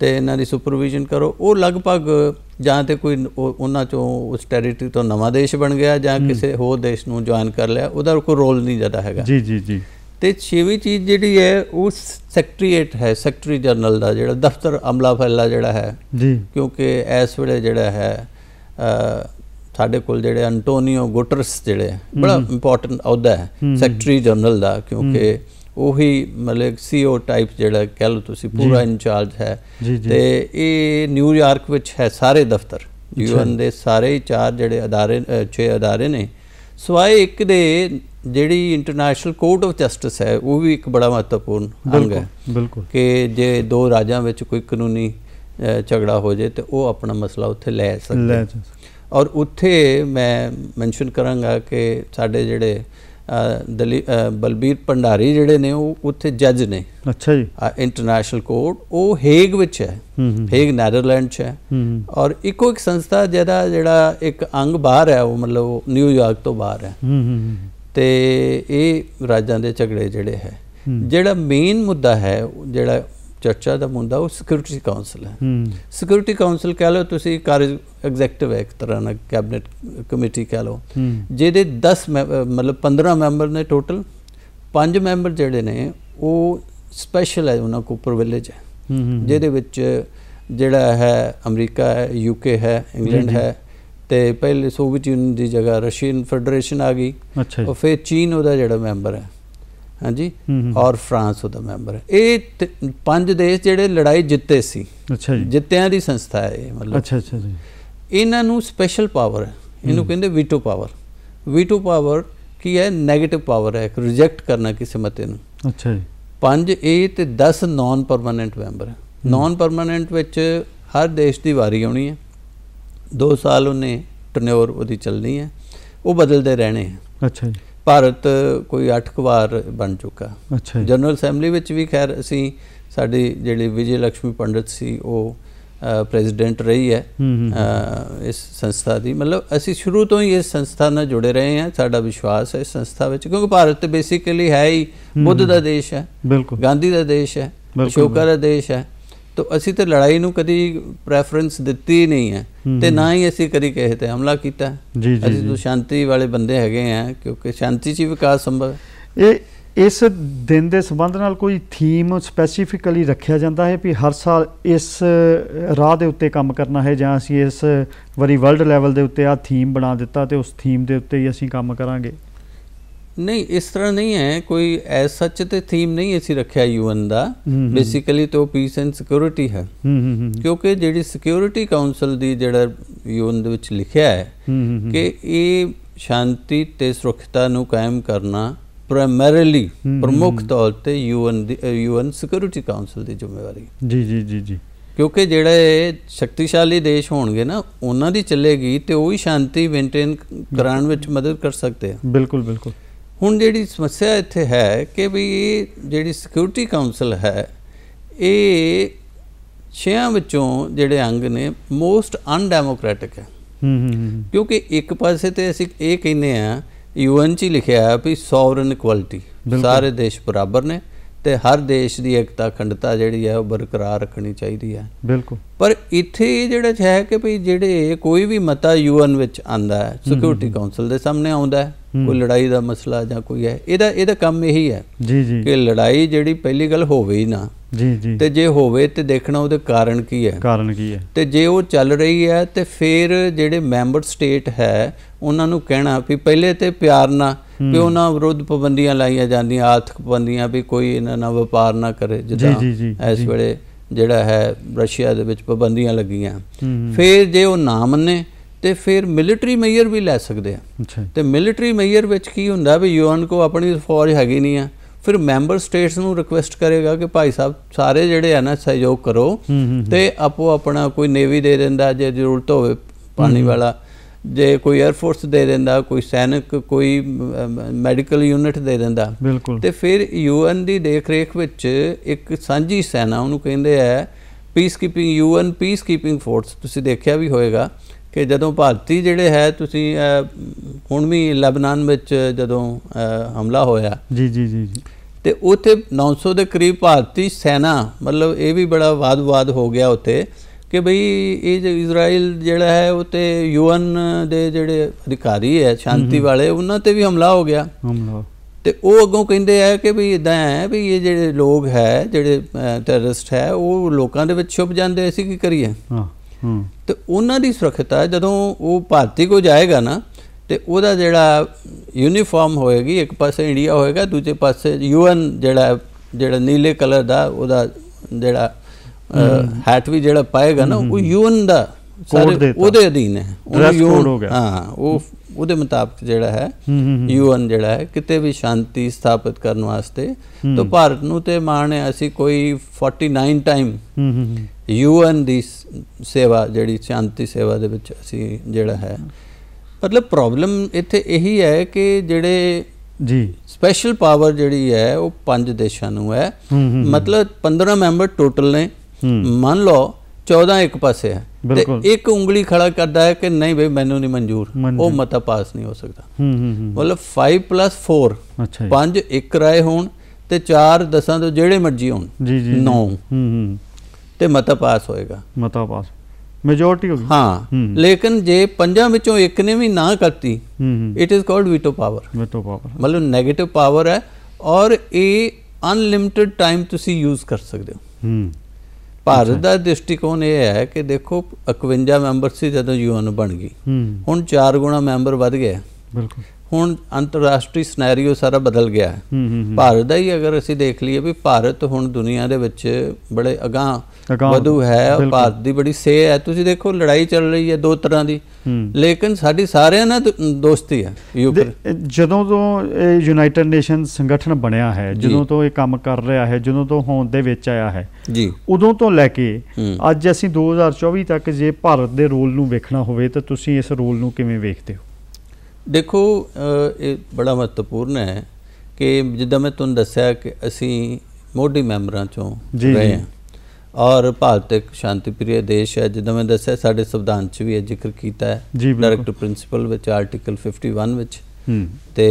ਤੇ ਇਹਨਾਂ ਦੀ ਸੁਪਰਵਿਜ਼ਨ ਕਰੋ ਉਹ ਲਗਭਗ ਜਾਂ ਤੇ ਕੋਈ ਉਹਨਾਂ ਚੋਂ ਉਸ ਟੈਰੀਟਰੀ ਤੋਂ ਨਵਾਂ ਦੇਸ਼ ਬਣ ਗਿਆ ਜਾਂ ਕਿਸੇ ਹੋਰ ਦੇਸ਼ ਨੂੰ ਜੁਆਇਨ ਕਰ ਲਿਆ ਉਹਦਾ ਕੋਈ ਰੋਲ ਨਹੀਂ ਜ਼ਿਆਦਾ ਹੈਗਾ ਜੀ ਜੀ ਜੀ ਤੇ ਛੇਵੀਂ ਚੀਜ਼ ਜਿਹੜੀ ਹੈ ਉਹ ਸੈਕਟਰੀਏਟ ਹੈ ਸੈਕਟਰੀ ਜਨਰਲ ਦਾ ਜਿਹੜਾ ਦਫ਼ਤਰ ਅਮਲਾ ਫੈਲਾ ਜਿਹੜਾ ਹੈ ਜੀ ਕਿਉਂਕਿ ਇਸ ਵੇਲੇ ਜਿਹੜਾ ਹੈ ਸਾਡੇ ਕੋਲ ਜਿਹੜੇ ਐਂਟੋਨੀਓ ਗੁਟਰਸ ਜਿਹੜੇ ਬੜਾ ਇੰਪੋਰਟੈਂਟ ਅਹੁਦਾ ਹੈ ਸੈਕਟਰੀ ਜਨਰਲ ਦਾ ਕਿਉਂਕਿ ਉਹੀ ਮਲੇਕ ਸੀਓ ਟਾਈਪ ਜਿਹੜਾ ਕਹ ਲਓ ਤੁਸੀਂ ਪੂਰਾ ਇੰਚਾਰਜ ਹੈ ਤੇ ਇਹ ਨਿਊਯਾਰਕ ਵਿੱਚ ਹੈ ਸਾਰੇ ਦਫ਼ਤਰ ਯੂਐਨ ਦੇ ਸਾਰੇ ਚਾਰ ਜਿਹੜੇ ਅਦਾਰੇ 6 ਅਦਾਰੇ ਨੇ ਸਵਾਏ ਇੱਕ ਦੇ ਜਿਹੜੀ ਇੰਟਰਨੈਸ਼ਨਲ ਕੋਰਟ ਆਫ ਜਸਟਿਸ ਹੈ ਉਹ ਵੀ ਇੱਕ ਬੜਾ ਮਹੱਤਵਪੂਰਨ ਅੰਗ ਹੈ ਬਿਲਕੁਲ ਕਿ ਜੇ ਦੋ ਰਾਜਾਂ ਵਿੱਚ ਕੋਈ ਕਾਨੂੰਨੀ ਝਗੜਾ ਹੋ ਜੇ ਤੇ ਉਹ ਆਪਣਾ ਮਸਲਾ ਉੱਥੇ ਲੈ ਸਕਦੇ ਔਰ ਉੱਥੇ ਮੈਂ ਮੈਂਸ਼ਨ ਕਰਾਂਗਾ ਕਿ ਸਾਡੇ ਜਿਹੜੇ ਬਲਬੀਰ ਭੰਡਾਰੀ ਜਿਹੜੇ ਨੇ ਉਹ ਉੱਥੇ ਜੱਜ ਨੇ ਅੱਛਾ ਜੀ ਇੰਟਰਨੈਸ਼ਨਲ ਕੋਰਟ ਉਹ ਹੇਗ ਵਿੱਚ ਹੈ ਹੇਗ ਨੈਦਰਲੈਂਡ 'ਚ ਹੈ ਔਰ ਇੱਕੋ ਇੱਕ ਸੰਸਥਾ ਜਿਹੜਾ ਜਿਹੜਾ ਇੱਕ ਅੰਗ ਬਾਹਰ ਹੈ ਉਹ ਮਤਲਬ ਨਿਊਯਾਰਕ ਤੋਂ ਬਾਹਰ ਹੈ ਤੇ ਇਹ ਰਾਜਾਂ ਦੇ ਝਗੜੇ ਜਿਹੜੇ ਹੈ ਜਿਹੜਾ ਮੇਨ ਮੁੱਦਾ ਹੈ ਜਿਹੜਾ ਚਰਚਾ ਦਾ ਮੁੰਡਾ ਉਹ ਸਿਕਿਉਰਿਟੀ ਕਾਉਂਸਲ ਹੈ ਸਿਕਿਉਰਿਟੀ ਕਾਉਂਸਲ ਕਹ ਲਓ ਤੁਸੀਂ ਕਾਰਜ ਐਗਜ਼ੈਕਟਿਵ ਹੈ ਇੱਕ ਤਰ੍ਹਾਂ ਨਾਲ ਕੈਬਨਿਟ ਕਮੇਟੀ ਕਹ ਲਓ ਜਿਹਦੇ 10 ਮਤਲਬ 15 ਮੈਂਬਰ ਨੇ ਟੋਟਲ ਪੰਜ ਮੈਂਬਰ ਜਿਹੜੇ ਨੇ ਉਹ ਸਪੈਸ਼ਲ ਹੈ ਉਹਨਾਂ ਕੋ ਪ੍ਰਿਵਿਲੇਜ ਹੈ ਜਿਹਦੇ ਵਿੱਚ ਜਿਹੜਾ ਹੈ ਅਮਰੀਕਾ ਹੈ ਯੂਕੇ ਹੈ ਇੰਗਲੈਂਡ ਹੈ ਤੇ ਪਹਿਲੇ ਸੋਵੀਅਤ ਯੂਨੀਅਨ ਦੀ ਜਗ੍ਹਾ ਰਸ਼ੀਅਨ ਫੈਡਰੇਸ਼ਨ ਆ ਗਈ ਅੱਛਾ ਉਹ ਫਿਰ ਚੀਨ ਉਹਦਾ ਜਿਹੜਾ ਮੈਂਬਰ ਹੈ ਹਾਂਜੀ ਔਰ ਫਰਾਂਸ ਉਹਦਾ ਮੈਂਬਰ ਹੈ ਇਹ ਪੰਜ ਦੇਸ਼ ਜਿਹੜੇ ਲੜਾਈ ਜਿੱਤੇ ਸੀ ਅੱਛਾ ਜੀ ਜਿੱਤਿਆਂ ਦੀ ਸੰਸਥਾ ਹੈ ਇਹ ਮਤਲਬ ਅੱਛਾ ਅੱਛਾ ਜੀ ਇਹਨਾਂ ਨੂੰ ਸਪੈਸ਼ਲ ਪਾਵਰ ਹੈ ਇਹਨੂੰ ਕਹਿੰਦੇ ਵੀਟੋ ਪਾਵਰ ਵੀਟੋ ਪਾਵਰ ਕੀ ਹੈ 네ਗੇਟਿਵ ਪਾਵਰ ਹੈ ਰਿਜੈਕਟ ਕਰਨਾ ਕਿਸੇ ਮਤੇ ਨੂੰ ਅੱਛਾ ਜੀ ਪੰਜ ਇਹ ਤੇ 10 ਨਾਨ ਪਰਮਨੈਂਟ ਮੈਂਬਰ ਹੈ ਨਾਨ ਪਰਮਨੈਂਟ ਵਿੱਚ ਹਰ ਦੇਸ਼ ਦੀ ਵਾਰੀ ਆਉਣੀ ਹੈ 2 ਸਾਲ ਉਹਨੇ ਟਰਨਓਵਰ ਉਹਦੀ ਚੱਲਣੀ ਹੈ ਉਹ ਬਦਲਦੇ ਰਹਿਣੇ ਹੈ ਅੱਛਾ ਜੀ ਭਾਰਤ ਕੋਈ 8 ਵਾਰ ਬਣ ਚੁੱਕਾ ਅੱਛਾ ਜਨਰਲ ਅਸੈਂਬਲੀ ਵਿੱਚ ਵੀ ਖੈਰ ਅਸੀਂ ਸਾਡੀ ਜਿਹੜੀ ਵਿਜੇ ਲక్ష్ਮੀ ਪੰਡਤ ਸੀ ਉਹ ਪ੍ਰੈਜ਼ੀਡੈਂਟ ਰਹੀ ਹੈ ਇਸ ਸੰਸਥਾ ਦੀ ਮਤਲਬ ਅਸੀਂ ਸ਼ੁਰੂ ਤੋਂ ਹੀ ਇਸ ਸੰਸਥਾ ਨਾਲ ਜੁੜੇ ਰਹੇ ਹਾਂ ਸਾਡਾ ਵਿਸ਼ਵਾਸ ਹੈ ਇਸ ਸੰਸਥਾ ਵਿੱਚ ਕਿਉਂਕਿ ਭਾਰਤ ਬੇਸਿਕਲੀ ਹੈ ਹੀ ਬੁੱਧ ਦਾ ਦੇਸ਼ ਹੈ ਗਾਂਧੀ ਦਾ ਦੇਸ਼ ਹੈ ਅਸ਼ੋਕਾ ਦਾ ਦੇਸ਼ ਹੈ ਤੋ ਅਸੀਂ ਤਾਂ ਲੜਾਈ ਨੂੰ ਕਦੀ ਪ੍ਰੈਫਰੈਂਸ ਦਿੱਤੀ ਨਹੀਂ ਹੈ ਤੇ ਨਾ ਹੀ ਅਸੀਂ ਕਦੀ ਕਹੇ ਤੇ ਹਮਲਾ ਕੀਤਾ ਅਸੀਂ ਤਾਂ ਸ਼ਾਂਤੀ ਵਾਲੇ ਬੰਦੇ ਹੈਗੇ ਆ ਕਿਉਂਕਿ ਸ਼ਾਂਤੀ 'ਚ ਹੀ ਵਿਕਾਸ ਸੰਭਵ ਹੈ ਇਹ ਇਸ ਦਿਨ ਦੇ ਸੰਬੰਧ ਨਾਲ ਕੋਈ ਥੀਮ ਸਪੈਸੀਫਿਕਲੀ ਰੱਖਿਆ ਜਾਂਦਾ ਹੈ ਵੀ ਹਰ ਸਾਲ ਇਸ ਰਾਹ ਦੇ ਉੱਤੇ ਕੰਮ ਕਰਨਾ ਹੈ ਜਾਂ ਅਸੀਂ ਇਸ ਵਾਰੀ ਵਰਲਡ ਲੈਵਲ ਦੇ ਉੱਤੇ ਆ ਥੀਮ ਬਣਾ ਦਿੱਤਾ ਤੇ ਉਸ ਥੀਮ ਦੇ ਉੱਤੇ ਹੀ ਅਸੀਂ ਕੰਮ ਕਰਾਂਗੇ ਨਹੀਂ ਇਸ ਤਰ੍ਹਾਂ ਨਹੀਂ ਹੈ ਕੋਈ ਐਸ ਸੱਚ ਤੇ ਥੀਮ ਨਹੀਂ ਅਸੀਂ ਰੱਖਿਆ ਯੂਨ ਦਾ ਬੇਸਿਕਲੀ ਤਾਂ ਪੀਸ ਐਂਡ ਸਿਕਿਉਰਿਟੀ ਹੈ ਕਿਉਂਕਿ ਜਿਹੜੀ ਸਿਕਿਉਰਿਟੀ ਕਾਉਂਸਲ ਦੀ ਜਿਹੜਾ ਯੂਨ ਦੇ ਵਿੱਚ ਲਿਖਿਆ ਹੈ ਕਿ ਇਹ ਸ਼ਾਂਤੀ ਤੇ ਸੁਰੱਖਿਆ ਨੂੰ ਕਾਇਮ ਕਰਨਾ ਪ੍ਰਾਇਮਰੀਲੀ ਪ੍ਰਮੁੱਖ ਤੌਰ ਤੇ ਯੂਨ ਯੂਨ ਸਿਕਿਉਰਿਟੀ ਕਾਉਂਸਲ ਦੀ ਜ਼ਿੰਮੇਵਾਰੀ ਜੀ ਜੀ ਜੀ ਜੀ ਕਿਉਂਕਿ ਜਿਹੜੇ ਸ਼ਕਤੀਸ਼ਾਲੀ ਦੇਸ਼ ਹੋਣਗੇ ਨਾ ਉਹਨਾਂ ਦੀ ਚੱਲੇਗੀ ਤੇ ਉਹ ਹੀ ਸ਼ਾਂਤੀ ਮੇਨਟੇਨ ਕਰਾਉਣ ਵਿੱਚ ਮਦਦ ਕਰ ਸਕਦੇ ਆ ਬਿਲਕੁਲ ਬਿਲਕੁਲ ਹੁਣ ਜਿਹੜੀ ਸਮੱਸਿਆ ਇੱਥੇ ਹੈ ਕਿ ਵੀ ਜਿਹੜੀ ਸਿਕਿਉਰਿਟੀ ਕਾਉਂਸਲ ਹੈ ਇਹ ਛਿਆਂ ਵਿੱਚੋਂ ਜਿਹੜੇ ਅੰਗ ਨੇ ਮੋਸਟ ਅਨਡੈਮੋਕ੍ਰੈਟਿਕ ਹੈ ਹੂੰ ਹੂੰ ਕਿਉਂਕਿ ਇੱਕ ਪਾਸੇ ਤੇ ਅਸੀਂ ਇਹ ਕਹਿੰਦੇ ਆ ਯੂਐਨ ਚ ਲਿਖਿਆ ਹੈ ਵੀ ਸੋਵਰਨ ਇਕੁਅਲਿਟੀ ਸਾਰੇ ਦੇਸ਼ ਬਰਾਬਰ ਨੇ ਤੇ ਹਰ ਦੇਸ਼ ਦੀ ਇਕਤਾ ਅਖੰਡਤਾ ਜਿਹੜੀ ਹੈ ਉਹ ਬਰਕਰਾਰ ਰੱਖਣੀ ਚਾਹੀਦੀ ਹੈ ਬਿਲਕੁਲ ਪਰ ਇੱਥੇ ਜਿਹੜਾ ਹੈ ਕਿ ਭਈ ਜਿਹੜੇ ਕੋਈ ਵੀ ਮਤਾ ਯੂਐਨ ਵਿੱਚ ਆਂਦਾ ਹੈ ਸਿਕਿਉਰਿਟੀ ਕਾਉਂਸਲ ਦੇ ਸਾਹਮਣੇ ਆਉਂਦਾ ਹੈ ਕੋਈ ਲੜਾਈ ਦਾ ਮਸਲਾ ਜਾਂ ਕੋਈ ਹੈ ਇਹਦਾ ਇਹਦਾ ਕੰਮ ਇਹੀ ਹੈ ਜੀ ਜੀ ਕਿ ਲੜਾਈ ਜਿਹੜੀ ਪਹਿਲੀ ਗੱਲ ਹੋਵੇ ਹੀ ਨਾ ਜੀ ਜੀ ਤੇ ਜੇ ਹੋਵੇ ਤੇ ਦੇਖਣਾ ਉਹਦੇ ਕਾਰਨ ਕੀ ਹੈ ਕਾਰਨ ਕੀ ਹੈ ਤੇ ਜੇ ਉਹ ਚੱਲ ਰਹੀ ਹੈ ਤੇ ਫਿਰ ਜਿਹੜੇ ਮੈਂਬਰ ਸਟੇਟ ਹੈ ਉਹਨਾਂ ਨੂੰ ਕਹਿਣਾ ਵੀ ਪਹਿਲੇ ਤੇ ਪਿਆਰ ਨਾਲ ਵੀ ਉਹਨਾਂ ਵਿਰੁੱਧ ਪਾਬੰਦੀਆਂ ਲਾਈਆਂ ਜਾਂਦੀਆਂ ਆਰਥਿਕ ਪਾਬੰਦੀਆਂ ਵੀ ਕੋਈ ਇਹਨਾਂ ਨਾਲ ਵਪਾਰ ਨਾ ਕਰੇ ਜਿੱਦਾਂ ਇਸ ਵੇਲੇ ਜਿਹੜਾ ਹੈ ਰਸ਼ੀਆ ਦੇ ਵਿੱਚ ਪਾਬੰਦੀਆਂ ਲੱਗੀਆਂ ਫਿਰ ਜੇ ਉਹ ਨਾ ਮੰਨੇ ਤੇ ਫਿਰ ਮਿਲਟਰੀ ਮੈਜਰ ਵੀ ਲੈ ਸਕਦੇ ਆ ਤੇ ਮਿਲਟਰੀ ਮੈਜਰ ਵਿੱਚ ਕੀ ਹੁੰਦਾ ਵੀ ਯੂਐਨ ਕੋ ਆਪਣੀ ਫੌਜ ਹੈਗੀ ਨਹੀਂ ਆ ਫਿਰ ਮੈਂਬਰ ਸਟੇਟਸ ਨੂੰ ਰਿਕੁਐਸਟ ਕਰੇਗਾ ਕਿ ਭਾਈ ਸਾਹਿਬ ਸਾਰੇ ਜਿਹੜੇ ਆ ਨਾ ਸਹਿਯੋਗ ਕਰੋ ਤੇ ਆਪੋ ਆਪਣਾ ਕੋਈ ਨੇਵੀ ਦੇ ਦਿੰਦਾ ਜੇ ਜ਼ਰੂਰਤ ਹੋਵੇ ਪਾਣੀ ਵਾਲਾ ਜੇ ਕੋਈ ਫੋਰਸ ਦੇ ਦਿੰਦਾ ਕੋਈ ਸੈਨਿਕ ਕੋਈ ਮੈਡੀਕਲ ਯੂਨਿਟ ਦੇ ਦਿੰਦਾ ਤੇ ਫਿਰ ਯੂਐਨ ਦੀ ਦੇਖਰੇਖ ਵਿੱਚ ਇੱਕ ਸਾਂਝੀ ਸੈਨਾ ਉਹਨੂੰ ਕਹਿੰਦੇ ਆ peace keeping UN peace keeping force ਤੁਸੀਂ ਦੇਖਿਆ ਵੀ ਹੋਵੇਗਾ ਕਿ ਜਦੋਂ ਭਾਰਤੀ ਜਿਹੜੇ ਹੈ ਤੁਸੀਂ ਹੁਣ ਵੀ ਲਬਨਾਨ ਵਿੱਚ ਜਦੋਂ ਹਮਲਾ ਹੋਇਆ ਜੀ ਜੀ ਜੀ ਤੇ ਉੱਥੇ 900 ਦੇ ਕਰੀਬ ਭਾਰਤੀ ਸੈਨਾ ਮਤਲਬ ਇਹ ਵੀ ਬੜਾ ਵਾਦ-ਵਾਦ ਹੋ ਗਿਆ ਉੱਥੇ ਕਿ ਭਈ ਇਹ ਇਜ਼ਰਾਈਲ ਜਿਹੜਾ ਹੈ ਉਹ ਤੇ ਯੂਐਨ ਦੇ ਜਿਹੜੇ ਅਧਿਕਾਰੀ ਹੈ ਸ਼ਾਂਤੀ ਵਾਲੇ ਉਹਨਾਂ ਤੇ ਵੀ ਹਮਲਾ ਹੋ ਗਿਆ ਹਮਲਾ ਤੇ ਉਹ ਅੱਗੋਂ ਕਹਿੰਦੇ ਆ ਕਿ ਭਈ ਇਦਾਂ ਹੈ ਭਈ ਇਹ ਜਿਹੜੇ ਲੋਕ ਹੈ ਜਿਹੜੇ ਟੈਰਰਿਸਟ ਹੈ ਉਹ ਲੋਕਾਂ ਦੇ ਵਿੱਚ ਛੁਪ ਜਾਂਦੇ ਅਸੀਂ ਕੀ ਕਰੀਏ ਹਾਂ ਤੇ ਉਹਨਾਂ ਦੀ ਸੁਰੱਖਿਆ ਜਦੋਂ ਉਹ ਭਾਰਤੀ ਕੋ ਜਾਏਗਾ ਨਾ ਤੇ ਉਹਦਾ ਜਿਹੜਾ ਯੂਨੀਫਾਰਮ ਹੋਏਗੀ ਇੱਕ ਪਾਸੇ ਇੰਡੀਆ ਹੋਏਗਾ ਦੂਜੇ ਪਾਸੇ ਯੂਐਨ ਜਿਹੜਾ ਜਿਹੜਾ ਨੀਲੇ ਕਲਰ ਦਾ ਉਹਦਾ ਜਿਹੜਾ ਹੈਟ ਵੀ ਜਿਹੜਾ ਪਾਏਗਾ ਨਾ ਉਹ ਯੂਐਨ ਦਾ ਉਹਦੇ ਅਧੀਨ ਹੈ ਉਹ ਯੂਨ ਹਾਂ ਉਹ ਉਹਦੇ ਮੁਤਾਬਕ ਜਿਹੜਾ ਹੈ ਯੂਨ ਜਿਹੜਾ ਹੈ ਕਿਤੇ ਵੀ ਸ਼ਾਂਤੀ ਸਥਾਪਿਤ ਕਰਨ ਵਾਸਤੇ ਤਾਂ ਭਾਰਤ ਨੂੰ ਤੇ ਮਾਣ ਹੈ ਅਸੀਂ ਕੋਈ 49 ਟਾਈਮ ਯੂਐਨ ਦੀ ਸੇਵਾ ਜਿਹੜੀ ਸ਼ਾਂਤੀ ਸੇਵਾ ਦੇ ਵਿੱਚ ਅਸੀਂ ਜਿਹੜਾ ਹੈ ਮਤਲਬ ਪ੍ਰੋਬਲਮ ਇੱਥੇ ਇਹੀ ਹੈ ਕਿ ਜਿਹੜੇ ਜੀ ਸਪੈਸ਼ਲ ਪਾਵਰ ਜਿਹੜੀ ਹੈ ਉਹ ਪੰਜ ਦੇਸ਼ਾਂ ਨੂੰ ਹੈ ਮਤਲਬ 15 ਮੈਂਬਰ ਟੋਟਲ ਨੇ ਮੰਨ ਲਓ 14 ਇੱਕ ਪਾਸੇ ਹੈ ਤੇ ਇੱਕ ਉਂਗਲੀ ਖੜਾ ਕਰਦਾ ਹੈ ਕਿ ਨਹੀਂ ਬਈ ਮੈਨੂੰ ਨਹੀਂ ਮਨਜ਼ੂਰ ਉਹ ਮਤਾ ਪਾਸ ਨਹੀਂ ਹੋ ਸਕਦਾ ਮਤਲਬ 5 4 5 ਇੱਕ رائے ਹੋਣ ਤੇ 4 ਦਸਾਂ ਤੋਂ ਜਿਹੜੇ ਮਰਜ਼ੀ ਹੋਣ 9 ਤੇ ਮਤਾ ਪਾਸ ਹੋਏਗਾ ਮਤਾ ਪਾਸ ਮੈਜੋਰਟੀ ਹੋਗੀ ਹਾਂ ਲੇਕਿਨ ਜੇ ਪੰਜਾਂ ਵਿੱਚੋਂ ਇੱਕ ਨੇ ਵੀ ਨਾ ਕਰਤੀ it is called veto power veto power ਮਤਲਬ 네ਗੇਟਿਵ ਪਾਵਰ ਹੈ ਔਰ ਇਹ ਅਨਲਿਮਿਟਿਡ ਟਾਈਮ ਤੁਸੀਂ ਯੂਜ਼ ਕਰ ਸਕਦੇ ਹੋ ਭਾਰਤ ਦਾ ਦ੍ਰਿਸ਼ਟੀਕੋਣ ਇਹ ਹੈ ਕਿ ਦੇਖੋ 51 ਮੈਂਬਰ ਸੀ ਜਦੋਂ ਯੂਐਨ ਬਣ ਗਈ ਹੁਣ 4 ਗੁਣਾ ਮੈਂਬਰ ਵੱਧ ਗਏ ਬਿਲਕੁਲ ਹੁਣ ਅੰਤਰਰਾਸ਼ਟਰੀ ਸਿਨੈਰੀਓ ਸਾਰਾ ਬਦਲ ਗਿਆ ਹੈ ਭਾਰਤ ਦਾ ਹੀ ਅਗਰ ਅਸੀਂ ਦੇਖ ਲਈਏ ਵੀ ਭਾਰਤ ਹੁਣ ਦੁਨੀਆ ਦੇ ਵਿੱਚ ਬੜੇ ਅਗਾਹ ਵਧੂ ਹੈ ਭਾਰਤ ਦੀ ਬੜੀ ਸੇ ਹੈ ਤੁਸੀਂ ਦੇਖੋ ਲੜਾਈ ਚੱਲ ਰਹੀ ਹੈ ਦੋ ਤਰ੍ਹਾਂ ਦੀ ਲੇਕਿਨ ਸਾਡੀ ਸਾਰਿਆਂ ਨਾਲ ਦੋਸਤੀ ਹੈ ਜਦੋਂ ਤੋਂ ਇਹ ਯੂਨਾਈਟਿਡ ਨੇਸ਼ਨ ਸੰਗਠਨ ਬਣਿਆ ਹੈ ਜਦੋਂ ਤੋਂ ਇਹ ਕੰਮ ਕਰ ਰਿਹਾ ਹੈ ਜਦੋਂ ਤੋਂ ਹੋਂਦ ਦੇ ਵਿੱਚ ਆਇਆ ਹੈ ਜੀ ਉਦੋਂ ਤੋਂ ਲੈ ਕੇ ਅੱਜ ਅਸੀਂ 2024 ਤੱਕ ਜੇ ਭਾਰਤ ਦੇ ਰੋਲ ਨੂੰ ਵੇਖਣਾ ਹੋਵੇ ਤਾਂ ਤੁਸੀਂ ਇਸ ਰੋਲ ਨੂੰ ਕਿਵੇਂ ਵੇਖਦੇ ਹੋ ਦੇਖੋ ਇਹ ਬੜਾ ਮਹੱਤਵਪੂਰਨ ਹੈ ਕਿ ਜਿੱਦਾਂ ਮੈਂ ਤੁਹਾਨੂੰ ਦੱਸਿਆ ਕਿ ਅਸੀਂ ਮੋਢੀ ਮੈਂਬਰਾਂ ਚੋਂ ਰਹੇ ਹਾਂ ਔਰ ਭਾਰਤ ਇੱਕ ਸ਼ਾਂਤੀਪ੍ਰਿਯ ਦੇਸ਼ ਹੈ ਜਿੱਦਾਂ ਮੈਂ ਦੱਸਿਆ ਸਾਡੇ ਸੰਵਿਧਾਨ 'ਚ ਵੀ ਇਹ ਜ਼ਿਕਰ ਕੀਤਾ ਹੈ ਡਾਇਰੈਕਟਰ ਪ੍ਰਿੰਸੀਪਲ ਵਿੱਚ ਆਰਟੀਕਲ 51 ਵਿੱਚ ਤੇ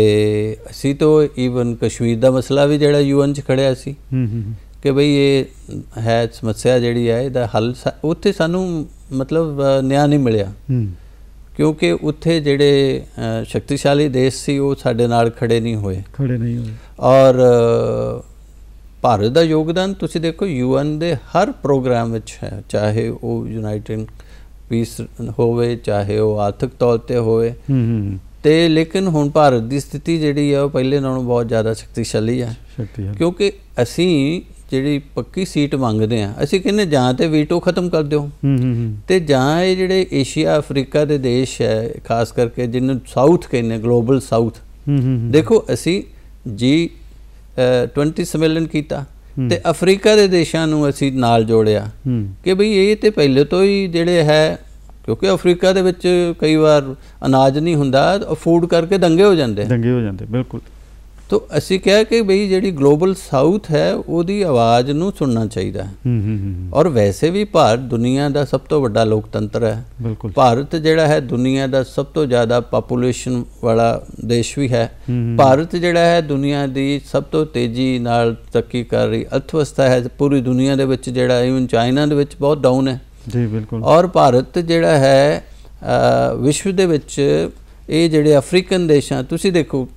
ਅਸੀਂ ਤੋਂ ਈਵਨ ਕਸ਼ਮੀਰ ਦਾ ਮਸਲਾ ਵੀ ਜਿਹੜਾ ਯੂਐਨ 'ਚ ਖੜਿਆ ਸੀ ਕਿ ਭਈ ਇਹ ਹੈ ਸਮੱਸਿਆ ਜਿਹੜੀ ਹੈ ਇਹਦਾ ਹੱਲ ਉੱਥੇ ਸਾਨੂੰ ਮਤਲਬ ਨਿਆਂ ਨਹੀਂ ਮਿਲਿਆ ਕਿਉਂਕਿ ਉੱਥੇ ਜਿਹੜੇ ਸ਼ਕਤੀਸ਼ਾਲੀ ਦੇਸ਼ ਸੀ ਉਹ ਸਾਡੇ ਨਾਲ ਖੜੇ ਨਹੀਂ ਹੋਏ ਖੜੇ ਨਹੀਂ ਹੋਏ ਔਰ ਭਾਰਤ ਦਾ ਯੋਗਦਾਨ ਤੁਸੀਂ ਦੇਖੋ ਯੂਐਨ ਦੇ ਹਰ ਪ੍ਰੋਗਰਾਮ ਵਿੱਚ ਹੈ ਚਾਹੇ ਉਹ ਯੂਨਾਈਟਿਡ ਪੀਸ ਹੋਵੇ ਚਾਹੇ ਉਹ ਆਰਥਿਕ ਤੌਰ ਤੇ ਹੋਵੇ ਤੇ ਲੇਕਿਨ ਹੁਣ ਭਾਰਤ ਦੀ ਸਥਿਤੀ ਜਿਹੜੀ ਹੈ ਉਹ ਪਹਿਲੇ ਨਾਲੋਂ ਬਹੁਤ ਜ਼ਿਆਦਾ ਸ਼ਕਤੀਸ਼ਾਲੀ ਹੈ ਕਿਉਂਕਿ ਅਸੀਂ ਜਿਹੜੀ ਪੱਕੀ ਸੀਟ ਮੰਗਦੇ ਆ ਅਸੀਂ ਕਹਿੰਨੇ ਜਾਂ ਤੇ ਵੀਟੋ ਖਤਮ ਕਰ ਦਿਓ ਤੇ ਜਾਂ ਇਹ ਜਿਹੜੇ ਏਸ਼ੀਆ ਅਫਰੀਕਾ ਦੇ ਦੇਸ਼ ਹੈ ਖਾਸ ਕਰਕੇ ਜਿਹਨੂੰ ਸਾਊਥ ਕਹਿੰਨੇ ਗਲੋਬਲ ਸਾਊਥ ਦੇਖੋ ਅਸੀਂ ਜੀ 20 ਸਮੇਲਨ ਕੀਤਾ ਤੇ ਅਫਰੀਕਾ ਦੇ ਦੇਸ਼ਾਂ ਨੂੰ ਅਸੀਂ ਨਾਲ ਜੋੜਿਆ ਕਿ ਭਈ ਇਹ ਤੇ ਪਹਿਲੇ ਤੋਂ ਹੀ ਜਿਹੜੇ ਹੈ ਕਿਉਂਕਿ ਅਫਰੀਕਾ ਦੇ ਵਿੱਚ ਕਈ ਵਾਰ ਅਨਾਜ ਨਹੀਂ ਹੁੰਦਾ ਫੂਡ ਕਰਕੇ ਦੰਗੇ ਹੋ ਜਾਂਦੇ ਦੰਗੇ ਹੋ ਜਾਂਦੇ ਬਿਲਕੁਲ ਤੋ ਅਸੀਂ ਕਿਹਾ ਕਿ ਬਈ ਜਿਹੜੀ ਗਲੋਬਲ ਸਾਊਥ ਹੈ ਉਹਦੀ ਆਵਾਜ਼ ਨੂੰ ਸੁਣਨਾ ਚਾਹੀਦਾ ਹੈ ਔਰ ਵੈਸੇ ਵੀ ਭਾਰਤ ਦੁਨੀਆ ਦਾ ਸਭ ਤੋਂ ਵੱਡਾ ਲੋਕਤੰਤਰ ਹੈ ਬਿਲਕੁਲ ਭਾਰਤ ਜਿਹੜਾ ਹੈ ਦੁਨੀਆ ਦਾ ਸਭ ਤੋਂ ਜ਼ਿਆਦਾ ਪਾਪੂਲੇਸ਼ਨ ਵਾਲਾ ਦੇਸ਼ ਵੀ ਹੈ ਭਾਰਤ ਜਿਹੜਾ ਹੈ ਦੁਨੀਆ ਦੀ ਸਭ ਤੋਂ ਤੇਜ਼ੀ ਨਾਲ ਤਰੱਕੀ ਕਰ ਰਹੀ ਅਰਥਵਿਵਸਥਾ ਹੈ ਪੂਰੀ ਦੁਨੀਆ ਦੇ ਵਿੱਚ ਜਿਹੜਾ ਇਵਨ ਚਾਈਨਾ ਦੇ ਵਿੱਚ ਬਹੁਤ ਡਾਊਨ ਹੈ ਜੀ ਬਿਲਕੁਲ ਔਰ ਭਾਰਤ ਜਿਹੜਾ ਹੈ ਵਿਸ਼ਵ ਦੇ ਵਿੱਚ ਇਹ ਜਿਹੜੇ ਅਫਰੀਕਨ ਦੇਸ਼ਾਂ ਤੁਸੀਂ ਦੇਖੋ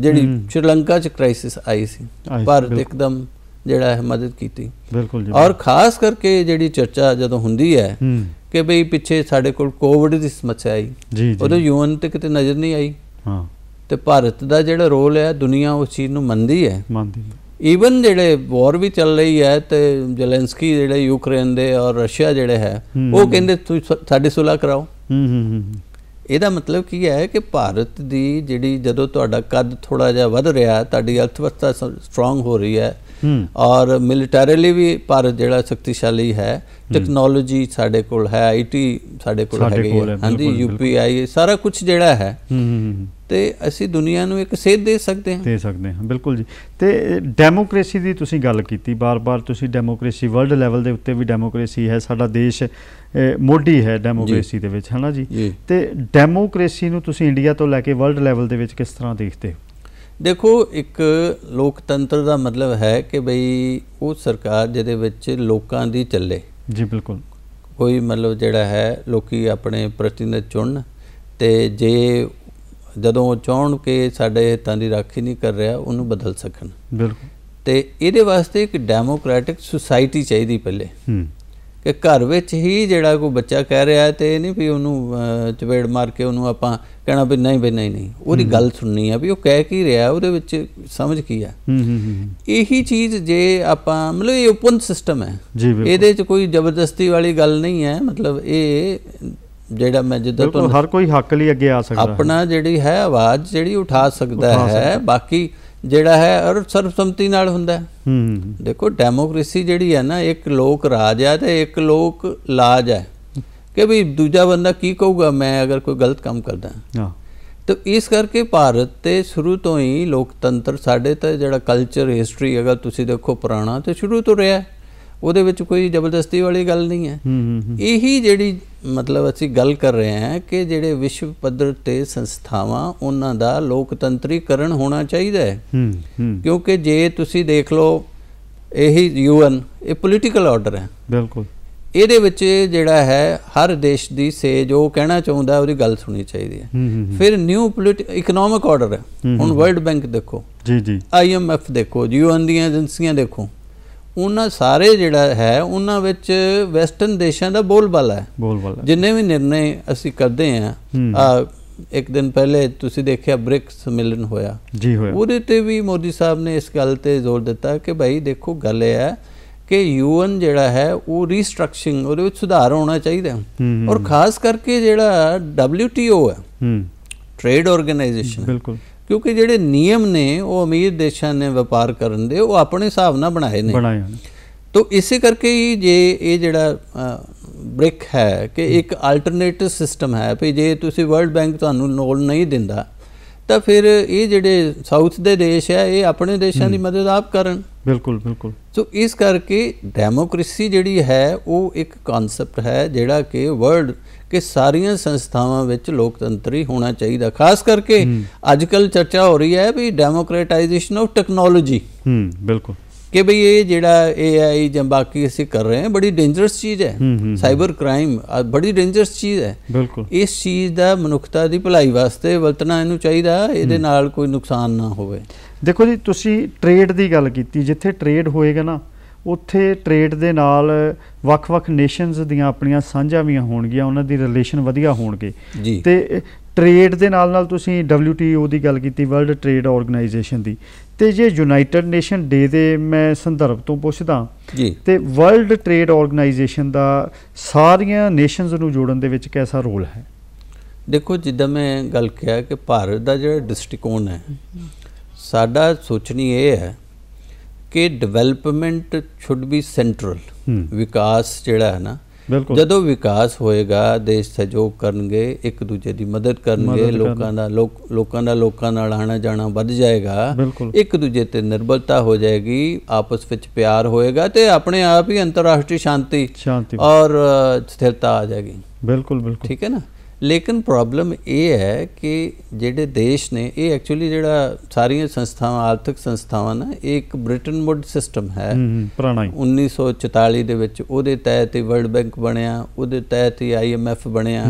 ਜਿਹੜੀ ਸ਼੍ਰੀਲੰਕਾ 'ਚ ਕ੍ਰਾਈਸਿਸ ਆਈ ਸੀ ਭਾਰਤ ਇੱਕਦਮ ਜਿਹੜਾ ਹੈ ਮਦਦ ਕੀਤੀ ਬਿਲਕੁਲ ਜੀ ਔਰ ਖਾਸ ਕਰਕੇ ਜਿਹੜੀ ਚਰਚਾ ਜਦੋਂ ਹੁੰਦੀ ਹੈ ਕਿ ਬਈ ਪਿੱਛੇ ਸਾਡੇ ਕੋਲ ਕੋਵਿਡ ਦੀ ਸਮੱਸਿਆ ਆਈ ਉਹਦੇ ਉਦੋਂ ਯੂਨ ਤੇ ਕਿਤੇ ਨਜ਼ਰ ਨਹੀਂ ਆਈ ਹਾਂ ਤੇ ਭਾਰਤ ਦਾ ਜਿਹੜਾ ਰੋਲ ਹੈ ਦੁਨੀਆ ਉਸ ਚੀਜ਼ ਨੂੰ ਮੰਨਦੀ ਹੈ ਮੰਨਦੀ ਹੈ ਜਿਹੜੇ ਵਾਰ ਵੀ ਚੱਲ ਰਹੀ ਹੈ ਤੇ ਜਲੈਂਸਕੀ ਜਿਹੜੇ ਯੂਕਰੇਨ ਦੇ ਔਰ ਰਸ਼ੀਆ ਜਿਹੜੇ ਹੈ ਉਹ ਕਹਿੰਦੇ ਤੁਸੀਂ ਸਾਡੇ ਸੁਲਾ ਕਰਾਓ ਹੂੰ ਹੂੰ ਹੂੰ ਇਹਦਾ ਮਤਲਬ ਕੀ ਹੈ ਕਿ ਭਾਰਤ ਦੀ ਜਿਹੜੀ ਜਦੋਂ ਤੁਹਾਡਾ ਕੱਦ ਥੋੜਾ ਜਿਹਾ ਵੱਧ ਰਿਹਾ ਤੁਹਾਡੀ ਅਰਥਵਿਵਸਥਾ ਸਟਰੋਂਗ ਹੋ ਰਹੀ ਹੈ ਔਰ ਮਿਲਟਰੀਲੀ ਵੀ ਭਾਰਤ ਜਿਹੜਾ ਸ਼ਕਤੀਸ਼ਾਲੀ ਹੈ ਟੈਕਨੋਲੋਜੀ ਸਾਡੇ ਕੋਲ ਹੈ ਆਈਟੀ ਸਾਡੇ ਕੋਲ ਹੈ ਹਾਂਜੀ ਯੂਪੀਆਈ ਸਾਰਾ ਕੁਝ ਜਿਹੜਾ ਹੈ ਤੇ ਅਸੀਂ ਦੁਨੀਆ ਨੂੰ ਇੱਕ ਸੇਧ ਦੇ ਸਕਦੇ ਹਾਂ ਦੇ ਸਕਦੇ ਹਾਂ ਬਿਲਕੁਲ ਜੀ ਤੇ ਡੈਮੋਕ੍ਰੇਸੀ ਦੀ ਤੁਸੀਂ ਗੱਲ ਕੀਤੀ ਬਾਰ-ਬਾਰ ਤੁਸੀਂ ਡੈਮੋਕ੍ਰੇਸੀ ਵਰਲਡ ਲੈਵਲ ਦੇ ਉੱਤੇ ਵੀ ਡੈਮੋਕ੍ਰੇਸੀ ਹੈ ਸਾਡਾ ਦੇਸ਼ ਮੋਢੀ ਹੈ ਡੈਮੋਕ੍ਰੇਸੀ ਦੇ ਵਿੱਚ ਹੈ ਨਾ ਜੀ ਤੇ ਡੈਮੋਕ੍ਰੇਸੀ ਨੂੰ ਤੁਸੀਂ ਇੰਡੀਆ ਤੋਂ ਲੈ ਕੇ ਵਰਲਡ ਲੈਵਲ ਦੇ ਵਿੱਚ ਕਿਸ ਤਰ੍ਹਾਂ ਦੇਖਦੇ ਹੋ ਦੇਖੋ ਇੱਕ ਲੋਕਤੰਤਰ ਦਾ ਮਤਲਬ ਹੈ ਕਿ ਬਈ ਉਹ ਸਰਕਾਰ ਜਿਹਦੇ ਵਿੱਚ ਲੋਕਾਂ ਦੀ ਚੱਲੇ ਜੀ ਬਿਲਕੁਲ ਕੋਈ ਮਤਲਬ ਜਿਹੜਾ ਹੈ ਲੋਕੀ ਆਪਣੇ ਪ੍ਰਤੀਨਿਧ ਚੁਣਨ ਤੇ ਜੇ ਜਦੋਂ ਚੋਣ ਕੇ ਸਾਡੇ ਹਿੱਤਾਂ ਦੀ ਰਾਖੀ ਨਹੀਂ ਕਰ ਰਿਹਾ ਉਹਨੂੰ ਬਦਲ ਸਕਣ ਬਿਲਕੁਲ ਤੇ ਇਹਦੇ ਵਾਸਤੇ ਇੱਕ ਡੈਮੋਕ੍ਰੈਟਿਕ ਸੁਸਾਇਟੀ ਚਾਹੀਦੀ ਪਹਿਲੇ ਹੂੰ ਕਿ ਘਰ ਵਿੱਚ ਹੀ ਜਿਹੜਾ ਕੋਈ ਬੱਚਾ ਕਹਿ ਰਿਹਾ ਹੈ ਤੇ ਇਹ ਨਹੀਂ ਵੀ ਉਹਨੂੰ ਚਪੇੜ ਮਾਰ ਕੇ ਉਹਨੂੰ ਆਪਾਂ ਕਹਿਣਾ ਵੀ ਨਹੀਂ ਵੀ ਨਹੀਂ ਨਹੀਂ ਉਹਦੀ ਗੱਲ ਸੁਣਨੀ ਆ ਵੀ ਉਹ ਕਹਿ ਕੀ ਰਿਹਾ ਉਹਦੇ ਵਿੱਚ ਸਮਝ ਕੀ ਆ ਇਹੀ ਚੀਜ਼ ਜੇ ਆਪਾਂ ਮਤਲਬ ਇਹ ਓਪਨ ਸਿਸਟਮ ਹੈ ਇਹਦੇ 'ਚ ਕੋਈ ਜ਼ਬਰਦਸਤੀ ਵਾਲੀ ਗੱਲ ਨਹੀਂ ਹੈ ਮਤਲਬ ਇਹ ਜਿਹੜਾ ਮੈਂ ਜਿੱਦਾਂ ਤੁਹਾਨੂੰ ਹਰ ਕੋਈ ਹੱਕ ਲਈ ਅੱਗੇ ਆ ਸਕਦਾ ਆਪਣਾ ਜਿਹੜੀ ਹੈ ਆਵਾਜ਼ ਜਿਹੜੀ ਉਠਾ ਸਕਦਾ ਹੈ ਬਾਕੀ ਜਿਹੜਾ ਹੈ ਔਰ ਸਰਬਸੰਮਤੀ ਨਾਲ ਹੁੰਦਾ ਹੂੰ ਦੇਖੋ ਡੈਮੋਕ੍ਰੇਸੀ ਜਿਹੜੀ ਹੈ ਨਾ ਇੱਕ ਲੋਕ ਰਾਜ ਹੈ ਤੇ ਇੱਕ ਲੋਕ ਲਾਜ ਹੈ ਕਿ ਵੀ ਦੂਜਾ ਬੰਦਾ ਕੀ ਕਹੂਗਾ ਮੈਂ ਅਗਰ ਕੋਈ ਗਲਤ ਕੰਮ ਕਰਦਾ ਹਾਂ ਤਾਂ ਇਸ ਕਰਕੇ ਭਾਰਤ ਤੇ ਸ਼ੁਰੂ ਤੋਂ ਹੀ ਲੋਕਤੰਤਰ ਸਾਡੇ ਤਾਂ ਜਿਹੜਾ ਕਲਚਰ ਹਿਸਟਰੀ ਅਗਰ ਤੁਸੀਂ ਦੇਖੋ ਪੁਰਾਣਾ ਤੇ ਸ਼ੁਰੂ ਤੋਂ ਰਿਹਾ ਹੈ ਉਹਦੇ ਵਿੱਚ ਕੋਈ ਜ਼ਬਰਦਸਤੀ ਵਾਲੀ ਗੱਲ ਨਹੀਂ ਹੈ ਇਹੀ ਜਿਹੜੀ ਮਤਲਬ ਅਸੀਂ ਗੱਲ ਕਰ ਰਹੇ ਹਾਂ ਕਿ ਜਿਹੜੇ ਵਿਸ਼ਵ ਪੱਧਰ ਤੇ ਸੰਸਥਾਵਾਂ ਉਹਨਾਂ ਦਾ ਲੋਕਤੰਤਰੀਕਰਨ ਹੋਣਾ ਚਾਹੀਦਾ ਹੈ ਕਿਉਂਕਿ ਜੇ ਤੁਸੀਂ ਦੇਖ ਲਓ ਇਹੀ ਯੂਐਨ ਇਹ ਪੋਲੀਟੀਕਲ ਆਰਡਰ ਹੈ ਬਿਲਕੁਲ ਇਹਦੇ ਵਿੱਚ ਜਿਹੜਾ ਹੈ ਹਰ ਦੇਸ਼ ਦੀ ਸੇ ਜੋ ਕਹਿਣਾ ਚਾਹੁੰਦਾ ਉਹਦੀ ਗੱਲ ਸੁਣੀ ਚਾਹੀਦੀ ਹੈ ਫਿਰ ਨਿਊ ਪੋਲਿਟਿਕ ਇਕਨੋਮਿਕ ਆਰਡਰ ਹੈ ਹੁਣ ਵਰਲਡ ਬੈਂਕ ਦੇਖੋ ਜੀ ਜੀ ਆਈਐਮਐਫ ਦੇਖੋ ਯੂਐਨ ਦੀਆਂ ਏਜੰਸੀਆਂ ਦੇਖੋ ਉਹਨਾਂ ਸਾਰੇ ਜਿਹੜਾ ਹੈ ਉਹਨਾਂ ਵਿੱਚ ਵੈਸਟਰਨ ਦੇਸ਼ਾਂ ਦਾ ਬੋਲਬਾਲਾ ਹੈ ਬੋਲਬਾਲਾ ਜਿੰਨੇ ਵੀ ਨਿਰਣੇ ਅਸੀਂ ਕਰਦੇ ਆ ਆ ਇੱਕ ਦਿਨ ਪਹਿਲੇ ਤੁਸੀਂ ਦੇਖਿਆ ਬ੍ਰਿਕਸ ਸਮਿਲਨ ਹੋਇਆ ਜੀ ਹੋਇਆ ਉਹਦੇ ਤੇ ਵੀ ਮੋਦੀ ਸਾਹਿਬ ਨੇ ਇਸ ਗੱਲ ਤੇ ਜ਼ੋਰ ਦਿੱਤਾ ਕਿ ਭਾਈ ਦੇਖੋ ਗੱਲ ਇਹ ਹੈ ਕਿ ਯੂਐਨ ਜਿਹੜਾ ਹੈ ਉਹ ਰੀਸਟਰਕਚਰਿੰਗ ਉਹਦੇ ਵਿੱਚ ਸੁਧਾਰ ਹੋਣਾ ਚਾਹੀਦਾ ਔਰ ਖਾਸ ਕਰਕੇ ਜਿਹੜਾ ਡਬਲਯੂਟੀਓ ਹੈ ਟ੍ਰੇਡ ਆਰਗੇਨਾਈਜੇਸ਼ਨ ਬਿਲਕੁਲ ਕਿਉਂਕਿ ਜਿਹੜੇ ਨਿਯਮ ਨੇ ਉਹ ਅਮੀਰ ਦੇਸ਼ਾਂ ਨੇ ਵਪਾਰ ਕਰਨ ਦੇ ਉਹ ਆਪਣੇ ਹਿਸਾਬ ਨਾਲ ਬਣਾਏ ਨੇ ਬਣਾਏ ਨੇ ਤੋਂ ਇਸੇ ਕਰਕੇ ਹੀ ਜੇ ਇਹ ਜਿਹੜਾ ਬ੍ਰਿਕ ਹੈ ਕਿ ਇੱਕ ਆਲਟਰਨੇਟਿਵ ਸਿਸਟਮ ਹੈ ਵੀ ਜੇ ਤੁਸੀਂ ਵਰਲਡ ਬੈਂਕ ਤੁਹਾਨੂੰ ਲੋਨ ਨਹੀਂ ਦਿੰਦਾ ਤਾਂ ਫਿਰ ਇਹ ਜਿਹੜੇ ਸਾਊਥ ਦੇ ਦੇਸ਼ ਹੈ ਇਹ ਆਪਣੇ ਦੇਸ਼ਾਂ ਦੀ ਮਦਦ ਆਪ ਕਰਨ ਬਿਲਕੁਲ ਬਿਲਕੁਲ ਸੋ ਇਸ ਕਰਕੇ ਡੈਮੋਕ੍ਰੇਸੀ ਜਿਹੜੀ ਹੈ ਉਹ ਇੱਕ ਕਨਸੈਪਟ ਹੈ ਜਿਹੜਾ ਕਿ ਵਰਲਡ ਕਿ ਸਾਰੀਆਂ ਸੰਸਥਾਵਾਂ ਵਿੱਚ ਲੋਕਤੰਤਰੀ ਹੋਣਾ ਚਾਹੀਦਾ ਖਾਸ ਕਰਕੇ ਅੱਜ ਕੱਲ ਚਰਚਾ ਹੋ ਰਹੀ ਹੈ ਵੀ ਡੈਮੋਕ੍ਰੇਟਾਈਜੇਸ਼ਨ ਆਫ ਟੈਕਨੋਲੋਜੀ ਹੂੰ ਬਿਲਕੁਲ ਕਿ ਭਈ ਇਹ ਜਿਹੜਾ ਏਆਈ ਜਾਂ ਬਾਕੀ ਅਸੀਂ ਕਰ ਰਹੇ ਹਾਂ ਬੜੀ ਡੇਂਜਰਸ ਚੀਜ਼ ਹੈ ਸਾਈਬਰ ਕ੍ਰਾਈਮ ਬੜੀ ਡੇਂਜਰਸ ਚੀਜ਼ ਹੈ ਬਿਲਕੁਲ ਇਸ ਚੀਜ਼ ਦਾ ਮਨੁੱਖਤਾ ਦੀ ਭਲਾਈ ਵਾਸਤੇ ਵਰਤਣਾ ਇਹਨੂੰ ਚਾਹੀਦਾ ਇਹਦੇ ਨਾਲ ਕੋਈ ਨੁਕਸਾਨ ਨਾ ਹੋਵੇ ਦੇਖੋ ਜੀ ਤੁਸੀਂ ਟ੍ਰੇਡ ਦੀ ਗੱਲ ਕੀਤੀ ਜਿੱਥੇ ਟ੍ਰੇਡ ਹੋਏਗਾ ਨਾ ਉੱਥੇ ਟ੍ਰੇਡ ਦੇ ਨਾਲ ਵੱਖ-ਵੱਖ ਨੇਸ਼ਨਸ ਦੀਆਂ ਆਪਣੀਆਂ ਸਾਂਝਾਂ ਵੀ ਹੋਣਗੀਆਂ ਉਹਨਾਂ ਦੀ ਰਿਲੇਸ਼ਨ ਵਧੀਆ ਹੋਣਗੇ ਤੇ ਟ੍ਰੇਡ ਦੇ ਨਾਲ ਨਾਲ ਤੁਸੀਂ WTO ਦੀ ਗੱਲ ਕੀਤੀ ਵਰਲਡ ਟ੍ਰੇਡ ਆਰਗੇਨਾਈਜੇਸ਼ਨ ਦੀ ਤੇ ਜੇ ਯੂਨਾਈਟਿਡ ਨੇਸ਼ਨ ਡੇ ਦੇ ਮੈਂ ਸੰਦਰਭ ਤੋਂ ਪੁੱਛਦਾ ਜੀ ਤੇ ਵਰਲਡ ਟ੍ਰੇਡ ਆਰਗੇਨਾਈਜੇਸ਼ਨ ਦਾ ਸਾਰੀਆਂ ਨੇਸ਼ਨਸ ਨੂੰ ਜੋੜਨ ਦੇ ਵਿੱਚ ਕਿਹਦਾ ਰੋਲ ਹੈ ਦੇਖੋ ਜਿੱਦਾਂ ਮੈਂ ਗੱਲ ਕਿਹਾ ਕਿ ਭਾਰਤ ਦਾ ਜਿਹੜਾ ਡਿਸਟ੍ਰਿਕਟ ਹੈ ਸਾਡਾ ਸੋਚਣੀ ਇਹ ਹੈ ਕਿ ਡਿਵੈਲਪਮੈਂਟ ਸ਼ੁੱਡ ਬੀ ਸੈਂਟਰਲ ਵਿਕਾਸ ਜਿਹੜਾ ਹੈ ਨਾ ਜਦੋਂ ਵਿਕਾਸ ਹੋਏਗਾ ਦੇਸ਼ ਸਹਿਯੋਗ ਕਰਨਗੇ ਇੱਕ ਦੂਜੇ ਦੀ ਮਦਦ ਕਰਨਗੇ ਲੋਕਾਂ ਦਾ ਲੋਕਾਂ ਦਾ ਲੋਕਾਂ ਨਾਲ ਆਣਾ ਜਾਣਾ ਵੱਧ ਜਾਏਗਾ ਇੱਕ ਦੂਜੇ ਤੇ ਨਿਰਭਰਤਾ ਹੋ ਜਾਏਗੀ ਆਪਸ ਵਿੱਚ ਪਿਆਰ ਹੋਏਗਾ ਤੇ ਆਪਣੇ ਆਪ ਹੀ ਅੰਤਰਰਾਸ਼ਟਰੀ ਸ਼ਾਂਤੀ ਔਰ ਸਥਿਰਤਾ ਆ ਜਾਏਗੀ ਬਿਲਕੁਲ ਬਿਲਕੁਲ ਠੀਕ ਹੈ ਨਾ ਲੇਕਿਨ ਪ੍ਰੋਬਲਮ ਇਹ ਹੈ ਕਿ ਜਿਹੜੇ ਦੇਸ਼ ਨੇ ਇਹ ਐਕਚੁਅਲੀ ਜਿਹੜਾ ਸਾਰੀਆਂ ਸੰਸਥਾਵਾਂ ਆਰਥਿਕ ਸੰਸਥਾਵਾਂ ਨਾ ਇੱਕ ਬ੍ਰਿਟਨ ਵੁੱਡ ਸਿਸਟਮ ਹੈ ਪੁਰਾਣਾ 1944 ਦੇ ਵਿੱਚ ਉਹਦੇ ਤਹਿਤ ਹੀ ਵਰਲਡ ਬੈਂਕ ਬਣਿਆ ਉਹਦੇ ਤਹਿਤ ਹੀ ਆਈਐਮਐਫ ਬਣਿਆ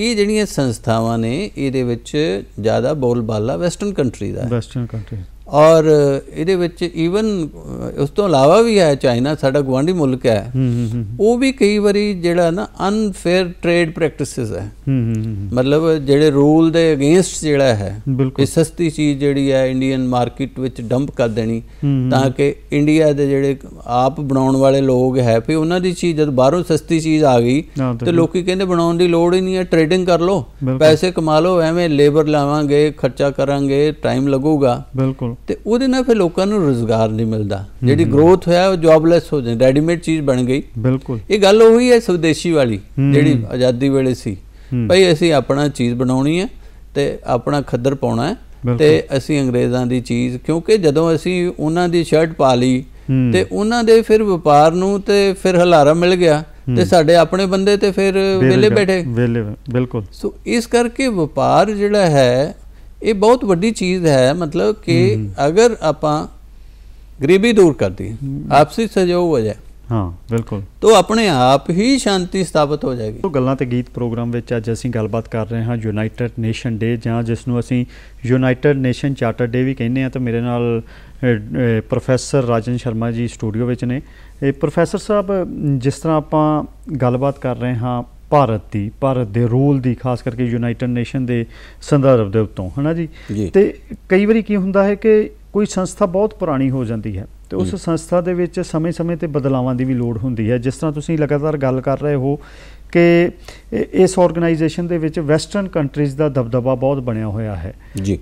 ਇਹ ਜਿਹੜੀਆਂ ਸੰਸਥਾਵਾਂ ਨੇ ਇਹਦੇ ਵਿੱਚ ਜ਼ਿਆਦਾ ਬੋਲਬਾਲਾ ਵੈਸਟਰਨ ਕੰਟਰੀ ਦਾ ਵੈਸਟਰਨ ਕੰਟਰੀ ਔਰ ਇਹਦੇ ਵਿੱਚ ਈਵਨ ਉਸ ਤੋਂ ਇਲਾਵਾ ਵੀ ਹੈ ਚਾਈਨਾ ਸਾਡਾ ਗਵਾਂਢੀ ਮੁਲਕ ਹੈ ਉਹ ਵੀ ਕਈ ਵਾਰੀ ਜਿਹੜਾ ਨਾ ਅਨਫੇਅਰ ਟ੍ਰੇਡ ਪ੍ਰੈਕਟਿਸਸ ਹੈ ਮਤਲਬ ਜਿਹੜੇ ਰੂਲ ਦੇ ਅਗੇਂਸਟ ਜਿਹੜਾ ਹੈ ਇਹ ਸਸਤੀ ਚੀਜ਼ ਜਿਹੜੀ ਹੈ ਇੰਡੀਅਨ ਮਾਰਕੀਟ ਵਿੱਚ ਡੰਪ ਕਰ ਦੇਣੀ ਤਾਂ ਕਿ ਇੰਡੀਆ ਦੇ ਜਿਹੜੇ ਆਪ ਬਣਾਉਣ ਵਾਲੇ ਲੋਕ ਹੈ ਵੀ ਉਹਨਾਂ ਦੀ ਚੀਜ਼ ਜਦ ਬਾਹਰੋਂ ਸਸਤੀ ਚੀਜ਼ ਆ ਗਈ ਤੇ ਲੋਕੀ ਕਹਿੰਦੇ ਬਣਾਉਣ ਦੀ ਲੋੜ ਹੀ ਨਹੀਂ ਹੈ ਟ੍ਰੇਡਿੰਗ ਕਰ ਲਓ ਪੈਸੇ ਕਮਾ ਲਓ ਐਵੇਂ ਲੇਬਰ ਲਾਵਾਂਗੇ ਖਰਚਾ ਕਰਾਂਗੇ ਟਾਈਮ ਲੱਗੂਗਾ ਬਿਲਕੁਲ ਤੇ ਉਹਦੇ ਨਾਲ ਫਿਰ ਲੋਕਾਂ ਨੂੰ ਰੋਜ਼ਗਾਰ ਨਹੀਂ ਮਿਲਦਾ ਜਿਹੜੀ ਗਰੋਥ ਹੋਇਆ ਉਹ ਜੌਬਲੈਸ ਹੋ ਜਾਂਦੀ ਰੈਡੀਮੇਡ ਚੀਜ਼ ਬਣ ਗਈ ਬਿਲਕੁਲ ਇਹ ਗੱਲ ਉਹੀ ਹੈ ਸਵਦੇਸ਼ੀ ਵਾਲੀ ਜਿਹੜੀ ਆਜ਼ਾਦੀ ਵੇਲੇ ਸੀ ਭਈ ਅਸੀਂ ਆਪਣਾ ਚੀਜ਼ ਬਣਾਉਣੀ ਹੈ ਤੇ ਆਪਣਾ ਖੱਦਰ ਪਾਉਣਾ ਹੈ ਤੇ ਅਸੀਂ ਅੰਗਰੇਜ਼ਾਂ ਦੀ ਚੀਜ਼ ਕਿਉਂਕਿ ਜਦੋਂ ਅਸੀਂ ਉਹਨਾਂ ਦੀ ਸ਼ਰਟ ਪਾ ਲਈ ਤੇ ਉਹਨਾਂ ਦੇ ਫਿਰ ਵਪਾਰ ਨੂੰ ਤੇ ਫਿਰ ਹਲਾਰਾ ਮਿਲ ਗਿਆ ਤੇ ਸਾਡੇ ਆਪਣੇ ਬੰਦੇ ਤੇ ਫਿਰ ਵਿਲੇ ਬੈਠੇ ਵਿਲੇ ਬਿਲਕੁਲ ਸੋ ਇਸ ਕਰਕੇ ਵਪਾਰ ਜਿਹੜਾ ਹੈ ਇਹ ਬਹੁਤ ਵੱਡੀ ਚੀਜ਼ ਹੈ ਮਤਲਬ ਕਿ ਅਗਰ ਆਪਾਂ ਗਰੀਬੀ ਦੂਰ ਕਰ ਆਪਸੀ ਸਹਿਯੋਗ ਹੋ ਜਾਏ ਹਾਂ ਬਿਲਕੁਲ ਤੋਂ ਆਪਣੇ ਆਪ ਹੀ ਸ਼ਾਂਤੀ ਸਥਾਪਿਤ ਹੋ ਜਾਏਗੀ ਤੋਂ ਗੱਲਾਂ ਤੇ ਗੀਤ ਪ੍ਰੋਗਰਾਮ ਵਿੱਚ ਅੱਜ ਅਸੀਂ ਗੱਲਬਾਤ ਕਰ ਰਹੇ ਹਾਂ ਯੂਨਾਈਟਿਡ ਨੇਸ਼ਨ ਡੇ ਜਾਂ ਜਿਸ ਨੂੰ ਅਸੀਂ ਯੂਨਾਈਟਿਡ ਨੇਸ਼ਨ ਚਾਰਟਰ ਡੇ ਵੀ ਕਹਿੰਦੇ ਆ ਤਾਂ ਮੇਰੇ ਨਾਲ ਪ੍ਰੋਫੈਸਰ ਰਾਜਨ ਸ਼ਰਮਾ ਜੀ ਸਟੂਡੀਓ ਵਿੱਚ ਨੇ ਇਹ ਪ੍ਰੋਫੈਸਰ ਸਾਹਿਬ ਜਿਸ ਤਰ੍ਹਾਂ ਆਪਾਂ ਗੱਲਬਾਤ ਕਰ ਰਹੇ ਹਾਂ ਭਾਰਤ ਦੀ ਭਾਰਤ ਦੇ ਰੋਲ ਦੀ ਖਾਸ ਕਰਕੇ ਯੂਨਾਈਟਿਡ ਨੇਸ਼ਨ ਦੇ ਸੰਦਰਭ ਦੇ ਉੱਤੋਂ ਹਨਾ ਜੀ ਤੇ ਕਈ ਵਾਰੀ ਕੀ ਹੁੰਦਾ ਹੈ ਕਿ ਕੋਈ ਸੰਸਥਾ ਬਹੁਤ ਪੁਰਾਣੀ ਹੋ ਜਾਂਦੀ ਹੈ ਤੇ ਉਸ ਸੰਸਥਾ ਦੇ ਵਿੱਚ ਸਮੇਂ-ਸਮੇਂ ਤੇ ਬਦਲਾਵਾਂ ਦੀ ਵੀ ਲੋੜ ਹੁੰਦੀ ਹੈ ਜਿਸ ਤਰ੍ਹਾਂ ਤੁਸੀਂ ਲਗਾਤਾਰ ਗੱਲ ਕਰ ਰਹੇ ਹੋ ਕਿ ਇਸ ਆਰਗੇਨਾਈਜੇਸ਼ਨ ਦੇ ਵਿੱਚ ਵੈਸਟਰਨ ਕੰਟਰੀਜ਼ ਦਾ ਦਬਦਬਾ ਬਹੁਤ ਬਣਿਆ ਹੋਇਆ ਹੈ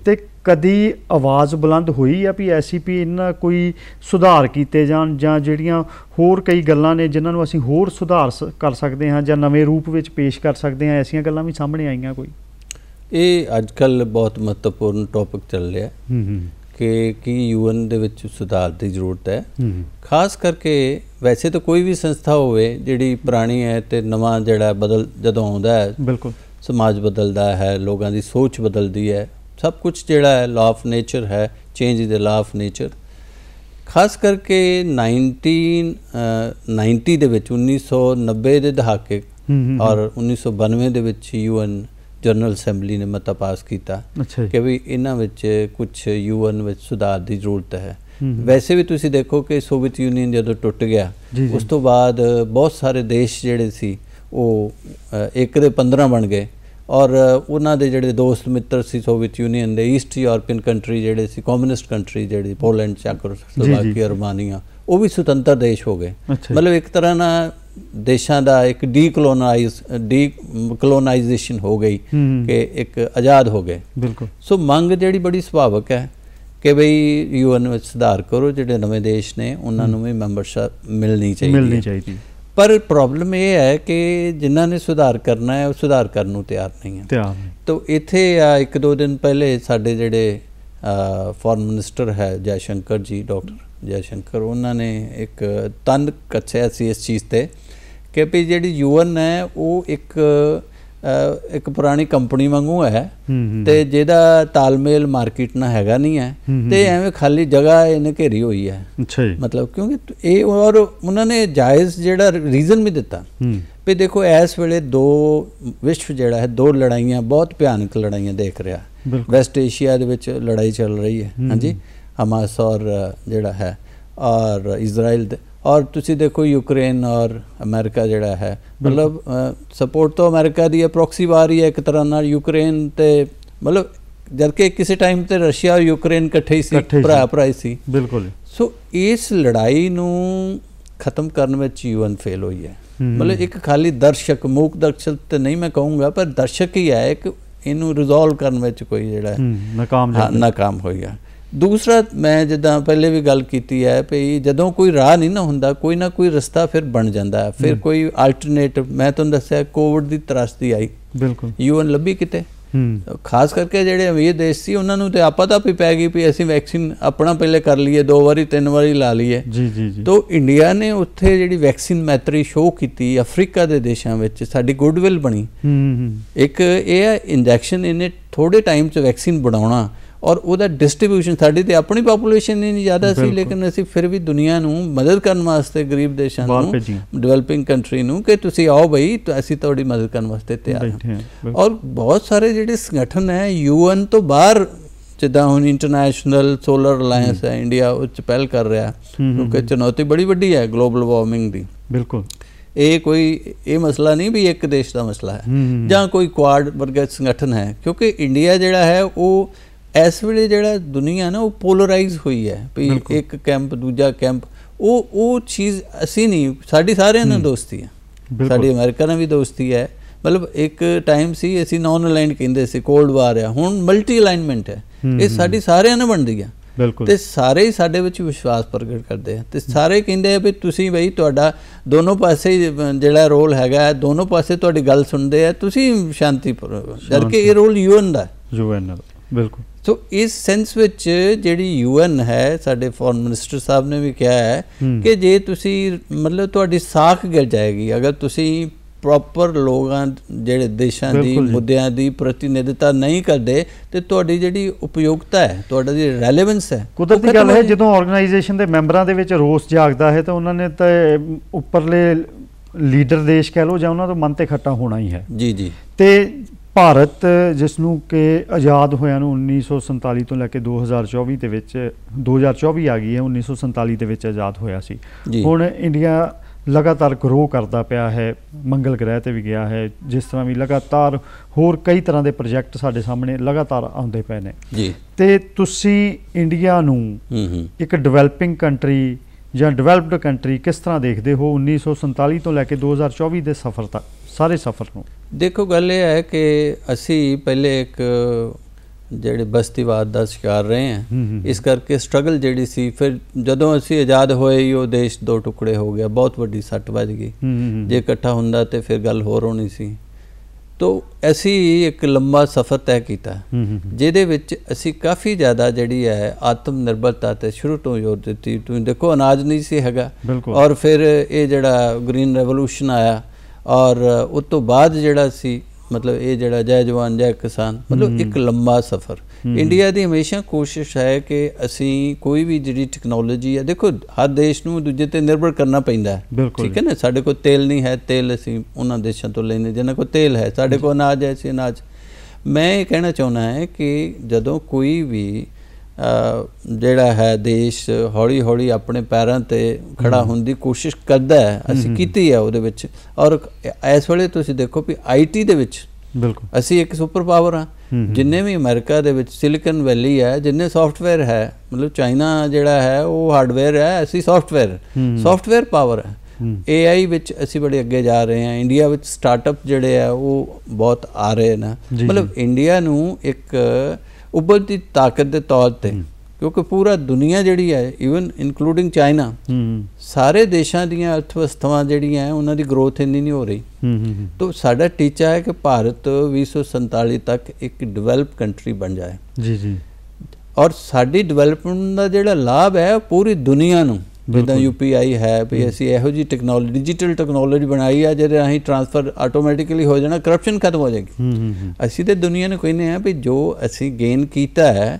ਤੇ ਕਦੀ ਆਵਾਜ਼ ਬੁਲੰਦ ਹੋਈ ਆ ਵੀ ਐਸਸੀਪੀ e ਇਹਨਾਂ ਕੋਈ ਸੁਧਾਰ ਕੀਤੇ ਜਾਣ ਜਾਂ ਜਿਹੜੀਆਂ ਹੋਰ ਕਈ ਗੱਲਾਂ ਨੇ ਜਿਨ੍ਹਾਂ ਨੂੰ ਅਸੀਂ ਹੋਰ ਸੁਧਾਰ ਕਰ ਸਕਦੇ ਹਾਂ ਜਾਂ ਨਵੇਂ ਰੂਪ ਵਿੱਚ ਪੇਸ਼ ਕਰ ਸਕਦੇ ਹਾਂ ਐਸੀਆਂ ਗੱਲਾਂ ਵੀ ਸਾਹਮਣੇ ਆਈਆਂ ਕੋਈ ਇਹ ਅੱਜਕੱਲ ਬਹੁਤ ਮਹੱਤਵਪੂਰਨ ਟੌਪਿਕ ਚੱਲ ਰਿਹਾ ਹੈ ਕਿ ਕੀ ਯੂਐਨ ਦੇ ਵਿੱਚ ਸੁਧਾਰ ਦੀ ਜ਼ਰੂਰਤ ਹੈ ਖਾਸ ਕਰਕੇ ਵੈਸੇ ਤਾਂ ਕੋਈ ਵੀ ਸੰਸਥਾ ਹੋਵੇ ਜਿਹੜੀ ਪੁਰਾਣੀ ਹੈ ਤੇ ਨਵਾਂ ਜਿਹੜਾ ਬਦਲ ਜਦੋਂ ਆਉਂਦਾ ਹੈ ਬਿਲਕੁਲ ਸਮਾਜ ਬਦਲਦਾ ਹੈ ਲੋਕਾਂ ਦੀ ਸੋਚ ਬਦਲਦੀ ਹੈ ਸਭ ਕੁਝ ਜਿਹੜਾ ਹੈ ਲਾਅ ਆਫ ਨੇਚਰ ਹੈ change is the law of nature ਖਾਸ ਕਰਕੇ 19 90 ਦੇ ਵਿੱਚ 1990 ਦੇ ਦਹਾਕੇ ਔਰ 1992 ਦੇ ਵਿੱਚ ਯੂਐਨ ਜਨਰਲ ਅਸੈਂਬਲੀ ਨੇ ਮਤਾ ਪਾਸ ਕੀਤਾ ਕਿ ਵੀ ਇਹਨਾਂ ਵਿੱਚ ਕੁਝ ਯੂਐਨ ਵਿੱਚ ਸੁਧਾਰ ਦੀ ਜ਼ਰੂਰਤ ਹੈ ਵੈਸੇ ਵੀ ਤੁਸੀਂ ਦੇਖੋ ਕਿ ਸੋਵੀਅਤ ਯੂਨੀਅਨ ਜਦੋਂ ਟੁੱਟ ਗਿਆ ਉਸ ਤੋਂ ਬਾਅਦ ਬਹੁਤ ਸਾਰੇ ਦੇਸ਼ ਜਿਹੜੇ ਸੀ ਉਹ ਇੱਕ ਦੇ 15 ਬਣ ਗਏ ਔਰ ਉਹਨਾਂ ਦੇ ਜਿਹੜੇ ਦੋਸਤ ਮਿੱਤਰ ਸੀ ਸੋਵੀਅਤ ਯੂਨੀਅਨ ਦੇ ਈਸਟ ਯੂਰਪੀਅਨ ਕੰਟਰੀ ਜਿਹੜੇ ਸੀ ਕਮਿਊਨਿਸਟ ਕੰਟਰੀ ਜਿਹੜੀ ਪੋਲੈਂਡ ਚੈਕੋਸਲੋਵਾਕੀਆ ਰਮਾਨੀਆ ਉਹ ਵੀ ਸੁਤੰਤਰ ਦੇਸ਼ ਹੋ ਗਏ ਮਤਲਬ ਇੱਕ ਤਰ੍ਹਾਂ ਨਾਲ ਦੇਸ਼ਾਂ ਦਾ ਇੱਕ ਡੀਕਲੋਨਾਈਜ਼ ਡੀਕਲੋਨਾਈਜ਼ੇਸ਼ਨ ਹੋ ਗਈ ਕਿ ਇੱਕ ਆਜ਼ਾਦ ਹੋ ਗਏ ਬਿਲਕੁਲ ਸੋ ਮੰਗ ਜਿਹੜੀ ਬੜੀ ਸੁਭਾਵਕ ਹੈ ਕਿ ਬਈ ਯੂਐਨ ਵਿੱਚ ਸੁਧਾਰ ਕਰੋ ਜਿਹੜੇ ਨਵੇਂ ਦੇਸ਼ ਨੇ ਉਹਨਾਂ ਨੂੰ ਵੀ ਮੈਂਬਰਸ਼ਿਪ ਮਿਲਣੀ ਚਾਹੀਦੀ ਮਿਲਣੀ ਚਾਹੀਦੀ ਪਰ ਪ੍ਰੋਬਲਮ ਇਹ ਹੈ ਕਿ ਜਿਨ੍ਹਾਂ ਨੇ ਸੁਧਾਰ ਕਰਨਾ ਹੈ ਉਹ ਸੁਧਾਰ ਕਰਨ ਨੂੰ ਤਿਆਰ ਨਹੀਂ ਹੈ ਤਿਆਰ ਤਾਂ ਇੱਥੇ ਆ ਇੱਕ ਦੋ ਦਿਨ ਪਹਿਲੇ ਸਾਡੇ ਜਿਹੜੇ ਫੋਰਨ ਮਿਨਿਸਟਰ ਹੈ ਜੈ ਸ਼ੰਕਰ ਜੀ ਡਾਕਟਰ ਜੈ ਸ਼ੰਕਰ ਉਹਨਾਂ ਨੇ ਇੱਕ ਤਨ ਕੱਛਿਆ ਸੀ ਇਸ ਚੀਜ਼ ਤੇ ਕਿ ਵੀ ਜਿਹੜੀ ਯੂਐਨ ਹੈ ਉਹ ਇੱਕ ਇੱਕ ਪੁਰਾਣੀ ਕੰਪਨੀ ਵਾਂਗੂ ਹੈ ਤੇ ਜਿਹਦਾ ਤਾਲਮੇਲ ਮਾਰਕੀਟ ਨਾਲ ਹੈਗਾ ਨਹੀਂ ਹੈ ਤੇ ਐਵੇਂ ਖਾਲੀ ਜਗ੍ਹਾ ਇਹਨੇ ਘੇਰੀ ਹੋਈ ਹੈ ਅੱਛਾ ਜੀ ਮਤਲਬ ਕਿਉਂਕਿ ਇਹ ਔਰ ਉਹਨਾਂ ਨੇ ਜਾਇਜ਼ ਜਿਹੜਾ ਰੀਜ਼ਨ ਵੀ ਦਿੱਤਾ ਵੀ ਦੇਖੋ ਇਸ ਵੇਲੇ ਦੋ ਵਿਸ਼ਵ ਜਿਹੜਾ ਹੈ ਦੋ ਲੜਾਈਆਂ ਬਹੁਤ ਭਿਆਨਕ ਲੜਾਈਆਂ ਦੇਖ ਰਿਹਾ ਵੈਸਟ ਏਸ਼ੀਆ ਦੇ ਵਿੱਚ ਲੜਾਈ ਚੱਲ ਰਹੀ ਹੈ ਹਾਂਜੀ ਹਮਾਸ ਔਰ ਜਿਹੜਾ ਹੈ ਔਰ ਇਜ਼ਰਾਈਲ ਦੇ ਔਰ ਤੁਸੀਂ ਦੇਖੋ ਯੂਕਰੇਨ ਔਰ ਅਮਰੀਕਾ ਜਿਹੜਾ ਹੈ ਮਤਲਬ ਸਪੋਰਟ ਤੋਂ ਅਮਰੀਕਾ ਦੀ ਅਪ੍ਰੋਕਸੀ ਵਾਰ ਹੀ ਹੈ ਇੱਕ ਤਰ੍ਹਾਂ ਨਾਲ ਯੂਕਰੇਨ ਤੇ ਮਤਲਬ ਜਦਕਿ ਕਿਸੇ ਟਾਈਮ ਤੇ ਰਸ਼ੀਆ ਔਰ ਯੂਕਰੇਨ ਇਕੱਠੇ ਸੀ ਭਰਾ ਭਰਾ ਸੀ ਬਿਲਕੁਲ ਸੋ ਇਸ ਲੜਾਈ ਨੂੰ ਖਤਮ ਕਰਨ ਵਿੱਚ ਯੂਨ ਫੇਲ ਹੋਈ ਹੈ ਮਤਲਬ ਇੱਕ ਖਾਲੀ ਦਰਸ਼ਕ ਮੂਕ ਦਰਸ਼ਕ ਤੇ ਨਹੀਂ ਮੈਂ ਕਹੂੰਗਾ ਪਰ ਦਰਸ਼ਕ ਹੀ ਹੈ ਕਿ ਇਹਨੂੰ ਰਿਜ਼ੋਲਵ ਕਰਨ ਵਿੱਚ ਕੋਈ ਜਿਹੜਾ ਹੈ ਨਾਕਾਮ ਨਾਕਾਮ ਹੋਈ ਹੈ ਦੂਸਰਾ ਮੈਂ ਜਿੱਦਾਂ ਪਹਿਲੇ ਵੀ ਗੱਲ ਕੀਤੀ ਹੈ ਭਈ ਜਦੋਂ ਕੋਈ ਰਾਹ ਨਹੀਂ ਨਾ ਹੁੰਦਾ ਕੋਈ ਨਾ ਕੋਈ ਰਸਤਾ ਫਿਰ ਬਣ ਜਾਂਦਾ ਹੈ ਫਿਰ ਕੋਈ ਆਲਟਰਨੇਟਿਵ ਮੈਂ ਤੁਹਾਨੂੰ ਦੱਸਿਆ ਕੋਵਿਡ ਦੀ ਤਰਸਦੀ ਆਈ ਬਿਲਕੁਲ ਯੂਨ ਲੱਭੀ ਕਿਤੇ ਖਾਸ ਕਰਕੇ ਜਿਹੜੇ ਅਮੀਰ ਦੇਸ਼ ਸੀ ਉਹਨਾਂ ਨੂੰ ਤੇ ਆਪਾਂ ਤਾਂ ਵੀ ਪੈ ਗਈ ਵੀ ਅਸੀਂ ਵੈਕਸੀਨ ਆਪਣਾ ਪਹਿਲੇ ਕਰ ਲਈਏ ਦੋ ਵਾਰੀ ਤਿੰਨ ਵਾਰੀ ਲਾ ਲਈਏ ਜੀ ਜੀ ਜੀ ਤੋਂ ਇੰਡੀਆ ਨੇ ਉੱਥੇ ਜਿਹੜੀ ਵੈਕਸੀਨ ਮੈਤਰੀ ਸ਼ੋਅ ਕੀਤੀ ਅਫਰੀਕਾ ਦੇ ਦੇਸ਼ਾਂ ਵਿੱਚ ਸਾਡੀ ਗੁੱਡਵਿਲ ਬਣੀ ਇੱਕ ਇਹ ਹੈ ਇੰਜੈਕਸ਼ਨ ਇਹਨੇ ਥੋੜੇ ਟਾਈਮ 'ਚ ਵੈਕਸੀਨ ਬਣਾਉਣਾ ਔਰ ਉਹਦਾ ਡਿਸਟ੍ਰੀਬਿਊਸ਼ਨ ਸਾਡੀ ਤੇ ਆਪਣੀ ਪੋਪੂਲੇਸ਼ਨ ਨਹੀਂ ਜ਼ਿਆਦਾ ਸੀ ਲੇਕਿਨ ਅਸੀਂ ਫਿਰ ਵੀ ਦੁਨੀਆ ਨੂੰ ਮਦਦ ਕਰਨ ਵਾਸਤੇ ਗਰੀਬ ਦੇਸ਼ਾਂ ਨੂੰ ਡਿਵੈਲਪਿੰਗ ਕੰਟਰੀ ਨੂੰ ਕਿ ਤੁਸੀਂ ਆਓ ਭਈ ਅਸੀਂ ਤੁਹਾਡੀ ਮਦਦ ਕਰਨ ਵਾਸਤੇ ਤਿਆਰ ਹਾਂ ਔਰ ਬਹੁਤ ਸਾਰੇ ਜਿਹੜੇ ਸੰਗਠਨ ਹੈ ਯੂਐਨ ਤੋਂ ਬਾਹਰ ਜਿੱਦਾਂ ਹੁਣ ਇੰਟਰਨੈਸ਼ਨਲ ਸੋਲਰ ਅਲਾਈਅੰਸ ਹੈ ਇੰਡੀਆ ਉਹ ਚ ਪਹਿਲ ਕਰ ਰਿਹਾ ਕਿਉਂਕਿ ਚੁਣੌਤੀ ਬੜੀ ਵੱਡੀ ਹੈ ਗਲੋਬਲ ਵਾਰਮਿੰਗ ਦੀ ਬਿਲਕੁਲ ਇਹ ਕੋਈ ਇਹ ਮਸਲਾ ਨਹੀਂ ਵੀ ਇੱਕ ਦੇਸ਼ ਦਾ ਮਸਲਾ ਹੈ ਜਾਂ ਕੋਈ ਕੁਆਡ ਵਰਗਾ ਸੰਗਠਨ ਹੈ ਕਿਉਂਕਿ ਇੰਡੀਆ ਜਿਹੜਾ ਹੈ ਉਹ ਇਸ ਵੇਲੇ ਜਿਹੜਾ ਦੁਨੀਆ ਨਾ ਉਹ ਪੋਲਰਾਈਜ਼ ਹੋਈ ਹੈ ਵੀ ਇੱਕ ਕੈਂਪ ਦੂਜਾ ਕੈਂਪ ਉਹ ਉਹ ਚੀਜ਼ ਅਸੀਂ ਨਹੀਂ ਸਾਡੀ ਸਾਰਿਆਂ ਨਾਲ ਦੋਸਤੀ ਹੈ ਸਾਡੀ ਅਮਰੀਕਾ ਨਾਲ ਵੀ ਦੋਸਤੀ ਹੈ ਮਤਲਬ ਇੱਕ ਟਾਈਮ ਸੀ ਅਸੀਂ ਨਾਨ ਅਲਾਈਨਡ ਕਹਿੰਦੇ ਸੀ ਕੋਲਡ ਵਾਰ ਆ ਹੁਣ ਮਲਟੀ ਅਲਾਈਨਮੈਂਟ ਹੈ ਇਹ ਸਾਡੀ ਸਾਰਿਆਂ ਨਾਲ ਬਣਦੀ ਬਿਲਕੁਲ ਤੇ ਸਾਰੇ ਹੀ ਸਾਡੇ ਵਿੱਚ ਵਿਸ਼ਵਾਸ ਪ੍ਰਗਟ ਕਰਦੇ ਆ ਤੇ ਸਾਰੇ ਕਹਿੰਦੇ ਆ ਵੀ ਤੁਸੀਂ ਬਈ ਤੁਹਾਡਾ ਦੋਨੋਂ ਪਾਸੇ ਜਿਹੜਾ ਰੋਲ ਹੈਗਾ ਦੋਨੋਂ ਪਾਸੇ ਤੁਹਾਡੀ ਗੱਲ ਸੁਣਦੇ ਆ ਤੁਸੀਂ ਸ਼ਾਂਤੀ ਕਰਕੇ ਇਹ ਰੋਲ ਯੂਐਨ ਦਾ ਯੂਐਨ ਦਾ ਬਿਲਕੁਲ ਸੋ ਇਸ ਸੈਂਸ ਵਿੱਚ ਜਿਹੜੀ ਯੂਐਨ ਹੈ ਸਾਡੇ ਫੋਰਨ ਮਿਨਿਸਟਰ ਸਾਹਿਬ ਨੇ ਵੀ ਕਿਹਾ ਹੈ ਕਿ ਜੇ ਤੁਸੀਂ ਮਤਲਬ ਤੁਹਾਡੀ ਸਾਖ ਗਿਰ ਜਾਏਗੀ ਅਗਰ ਤੁਸੀਂ ਪ੍ਰੋਪਰ ਲੋਕਾਂ ਜਿਹੜੇ ਦੇਸ਼ਾਂ ਦੀ ਮੁੱਦਿਆਂ ਦੀ ਪ੍ਰਤੀਨਿਧਤਾ ਨਹੀਂ ਕਰਦੇ ਤੇ ਤੁਹਾਡੀ ਜਿਹੜੀ ਉਪਯੋਗਤਾ ਹੈ ਤੁਹਾਡਾ ਜਿਹੜਾ ਰੈਲੇਵੈਂਸ ਹੈ ਕੁਦਰਤੀ ਗੱਲ ਹੈ ਜਦੋਂ ਆਰਗੇਨਾਈਜੇਸ਼ਨ ਦੇ ਮੈਂਬਰਾਂ ਦੇ ਵਿੱਚ ਰੋਸ ਜਾਗਦਾ ਹੈ ਤਾਂ ਉਹਨਾਂ ਨੇ ਤਾਂ ਉੱਪਰਲੇ ਲੀਡਰ ਦੇਸ਼ ਕਹਿ ਲੋ ਜਾਂ ਉਹਨਾਂ ਤੋਂ ਮਨ ਤੇ ਖੱਟਾ ਹੋਣਾ ਹੀ ਹੈ ਜੀ ਜੀ ਤੇ ਭਾਰਤ ਜਿਸ ਨੂੰ ਕਿ ਆਜ਼ਾਦ ਹੋਇਆ ਨੂੰ 1947 ਤੋਂ ਲੈ ਕੇ 2024 ਦੇ ਵਿੱਚ 2024 ਆ ਗਈ ਹੈ 1947 ਦੇ ਵਿੱਚ ਆਜ਼ਾਦ ਹੋਇਆ ਸੀ ਹੁਣ ਇੰਡੀਆ ਲਗਾਤਾਰ ਗਰੋ ਕਰਦਾ ਪਿਆ ਹੈ ਮੰਗਲ ਗ੍ਰਹਿ ਤੇ ਵੀ ਗਿਆ ਹੈ ਜਿਸ ਤਰ੍ਹਾਂ ਵੀ ਲਗਾਤਾਰ ਹੋਰ ਕਈ ਤਰ੍ਹਾਂ ਦੇ ਪ੍ਰੋਜੈਕਟ ਸਾਡੇ ਸਾਹਮਣੇ ਲਗਾਤਾਰ ਆਉਂਦੇ ਪਏ ਨੇ ਜੀ ਤੇ ਤੁਸੀਂ ਇੰਡੀਆ ਨੂੰ ਇੱਕ ਡਿਵੈਲਪਿੰਗ ਕੰਟਰੀ ਜਾਂ ਡਿਵੈਲਪਡ ਕੰਟਰੀ ਕਿਸ ਤਰ੍ਹਾਂ ਦੇਖਦੇ ਹੋ 1947 ਤੋਂ ਲੈ ਕੇ 2024 ਦੇ ਸਫ਼ਰ ਤੱਕ ਸਾਰੇ ਸਫ਼ਰ ਨੂੰ ਦੇਖੋ ਗੱਲ ਇਹ ਹੈ ਕਿ ਅਸੀਂ ਪਹਿਲੇ ਇੱਕ ਜਿਹੜੇ ਬਸਤੀਵਾਦ ਦਾ ਸ਼ਿਕਾਰ ਰਹੇ ਹਾਂ ਇਸ ਕਰਕੇ ਸਟਰਗਲ ਜਿਹੜੀ ਸੀ ਫਿਰ ਜਦੋਂ ਅਸੀਂ ਆਜ਼ਾਦ ਹੋਏ ਉਹ ਦੇਸ਼ ਦੋ ਟੁਕੜੇ ਹੋ ਗਿਆ ਬਹੁਤ ਵੱਡੀ ਸੱਟ ਵੱਜ ਗਈ ਜੇ ਇਕੱਠਾ ਹੁੰਦਾ ਤੇ ਫਿਰ ਗੱਲ ਹੋਰ ਹੋਣੀ ਸੀ ਤੋ ਅਸੀਂ ਇੱਕ ਲੰਮਾ ਸਫ਼ਰ ਤੈਅ ਕੀਤਾ ਜਿਹਦੇ ਵਿੱਚ ਅਸੀਂ ਕਾਫੀ ਜ਼ਿਆਦਾ ਜਿਹੜੀ ਹੈ ਆਤਮ ਨਿਰਭਰਤਾ ਤੇ ਸ਼ੁਰੂ ਤੋਂ ਜ਼ੋਰ ਦਿੱਤੀ ਤੁਸੀਂ ਦੇਖੋ ਅਨਾਜ ਨਹੀਂ ਸੀ ਹੈਗਾ ਔਰ ਫਿਰ ਇਹ ਜਿਹੜਾ ਗ੍ਰੀਨ ਰੈਵੋਲੂਸ਼ਨ ਆਇਆ ਔਰ ਉਸ ਤੋਂ ਬਾਅਦ ਜਿਹੜਾ ਸੀ ਮਤਲਬ ਇਹ ਜਿਹੜਾ ਜੈ ਜਵਾਨ ਜੈ ਕਿਸਾਨ ਮਤਲਬ ਇੱਕ ਲੰਮਾ ਸਫ਼ਰ ਇੰਡੀਆ ਦੀ ਹਮੇਸ਼ਾ ਕੋਸ਼ਿਸ਼ ਹੈ ਕਿ ਅਸੀਂ ਕੋਈ ਵੀ ਜਿਹੜੀ ਟੈਕਨੋਲੋਜੀ ਹੈ ਦੇਖੋ ਹਰ ਦੇਸ਼ ਨੂੰ ਦੂਜੇ ਤੇ ਨਿਰਭਰ ਕਰਨਾ ਪੈਂਦਾ ਹੈ ਠੀਕ ਹੈ ਨਾ ਸਾਡੇ ਕੋਲ ਤੇਲ ਨਹੀਂ ਹੈ ਤੇਲ ਅਸੀਂ ਉਹਨਾਂ ਦੇਸ਼ਾਂ ਤੋਂ ਲੈਂਦੇ ਜਿਨ੍ਹਾਂ ਕੋਲ ਤੇਲ ਹੈ ਸਾਡੇ ਕੋਲ ਅਨਾਜ ਹੈ ਸੀ ਅਨਾਜ ਮੈਂ ਇਹ ਕਹਿਣਾ ਚਾਹੁੰਦਾ ਹਾਂ ਕਿ ਜਦੋਂ ਕੋਈ ਵੀ ਜਿਹੜਾ ਹੈ ਦੇਸ਼ ਹੌਲੀ ਹੌਲੀ ਆਪਣੇ ਪੈਰਾਂ ਤੇ ਖੜਾ ਹੋਣ ਦੀ ਕੋਸ਼ਿਸ਼ ਕਰਦਾ ਹੈ ਅਸੀਂ ਕੀਤੀ ਹੈ ਉਹਦੇ ਵਿੱਚ ਔਰ ਇਸ ਵੇਲੇ ਤੁਸੀਂ ਦੇਖੋ ਵੀ ਆਈਟੀ ਦੇ ਵਿੱਚ ਬਿਲਕੁਲ ਅਸੀਂ ਇੱਕ ਸੁਪਰ ਪਾਵਰ ਆ ਜਿੰਨੇ ਵੀ ਅਮਰੀਕਾ ਦੇ ਵਿੱਚ ਸਿਲਿਕਨ ਵੈਲੀ ਹੈ ਜਿੰਨੇ ਸੌਫਟਵੇਅਰ ਹੈ ਮਤਲਬ ਚਾਈਨਾ ਜਿਹੜਾ ਹੈ ਉਹ ਹਾਰਡਵੇਅਰ ਹੈ ਅਸੀਂ ਸੌਫਟਵੇਅਰ ਸੌਫਟਵੇਅਰ ਪਾਵਰ ਹੈ AI ਵਿੱਚ ਅਸੀਂ ਬੜੇ ਅੱਗੇ ਜਾ ਰਹੇ ਹਾਂ ਇੰਡੀਆ ਵਿੱਚ ਸਟਾਰਟਅਪ ਜਿਹੜੇ ਆ ਉਹ ਬਹੁਤ ਆ ਰਹੇ ਨੇ ਮਤਲਬ ਇੰਡੀਆ ਨੂੰ ਇੱਕ ਉਭਰਦੀ ਤਾਕਤ ਦੇ ਤੌਰ ਤੇ ਕਿਉਂਕਿ ਪੂਰਾ ਦੁਨੀਆ ਜਿਹੜੀ ਹੈ ਇਵਨ ਇਨਕਲੂਡਿੰਗ ਚਾਈਨਾ ਸਾਰੇ ਦੇਸ਼ਾਂ ਦੀਆਂ ਅਰਥਵਿਵਸਥਾਵਾਂ ਜਿਹੜੀਆਂ ਹੈ ਉਹਨਾਂ ਦੀ ਗਰੋਥ ਇੰਨੀ ਨਹੀਂ ਹੋ ਰਹੀ ਤਾਂ ਸਾਡਾ ਟੀਚਾ ਹੈ ਕਿ ਭਾਰਤ 2047 ਤੱਕ ਇੱਕ ਡਿਵੈਲਪ ਕੰਟਰੀ ਬਣ ਜਾਏ ਜੀ ਜੀ ਔਰ ਸਾਡੀ ਡਿਵੈਲਪਮੈਂਟ ਦਾ ਜਿਹੜਾ ਲਾਭ ਹੈ ਪੂਰੀ ਦੁਨੀਆ ਨੂੰ ਜਿੱਦਾਂ ਯੂਪੀਆਈ ਹੈ ਵੀ ਅਸੀਂ ਇਹੋ ਜੀ ਟੈਕਨੋਲੋਜੀ ਡਿਜੀਟਲ ਟੈਕਨੋਲੋਜੀ ਬਣਾਈ ਆ ਜਿਹਦੇ ਰਾਹੀਂ ਟ੍ਰਾਂਸਫਰ ਆਟੋਮੈਟਿਕਲੀ ਹੋ ਜਾਣਾ ਕਰਪਸ਼ਨ ਖਤਮ ਹੋ ਜਾਏਗੀ ਅਸੀਂ ਤੇ ਦੁਨੀਆ ਨੂੰ ਕਹਿੰਦੇ ਆ ਵੀ ਜੋ ਅਸੀਂ ਗੇਨ ਕੀਤਾ ਹੈ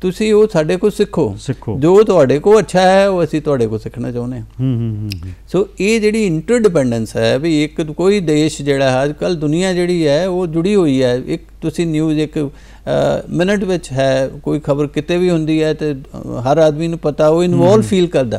ਤੁਸੀਂ ਉਹ ਸਾਡੇ ਕੋਲ ਸਿੱਖੋ ਜੋ ਤੁਹਾਡੇ ਕੋਲ ਅੱਛਾ ਹੈ ਉਹ ਅਸੀਂ ਤੁਹਾਡੇ ਕੋਲ ਸਿੱਖਣਾ ਚਾਹੁੰਦੇ ਹਾਂ ਸੋ ਇਹ ਜਿਹੜੀ ਇੰਟਰਡਿਪੈਂਡੈਂਸ ਹੈ ਵੀ ਇੱਕ ਕੋਈ ਦੇਸ਼ ਜਿਹੜਾ ਹੈ ਅੱਜ ਕੱਲ ਦੁਨੀਆ ਜਿਹੜੀ ਹੈ ਉਹ ਜੁੜੀ ਹੋਈ ਹੈ ਇੱਕ ਤੁਸੀਂ ਨਿਊਜ਼ ਇੱਕ ਮਿੰਟ ਵਿੱਚ ਹੈ ਕੋਈ ਖਬਰ ਕਿਤੇ ਵੀ ਹੁੰਦੀ ਹੈ ਤੇ ਹਰ ਆਦਮੀ ਨੂੰ ਪਤਾ ਉਹ ਇਨਵੋਲ ਫੀਲ ਕਰਦਾ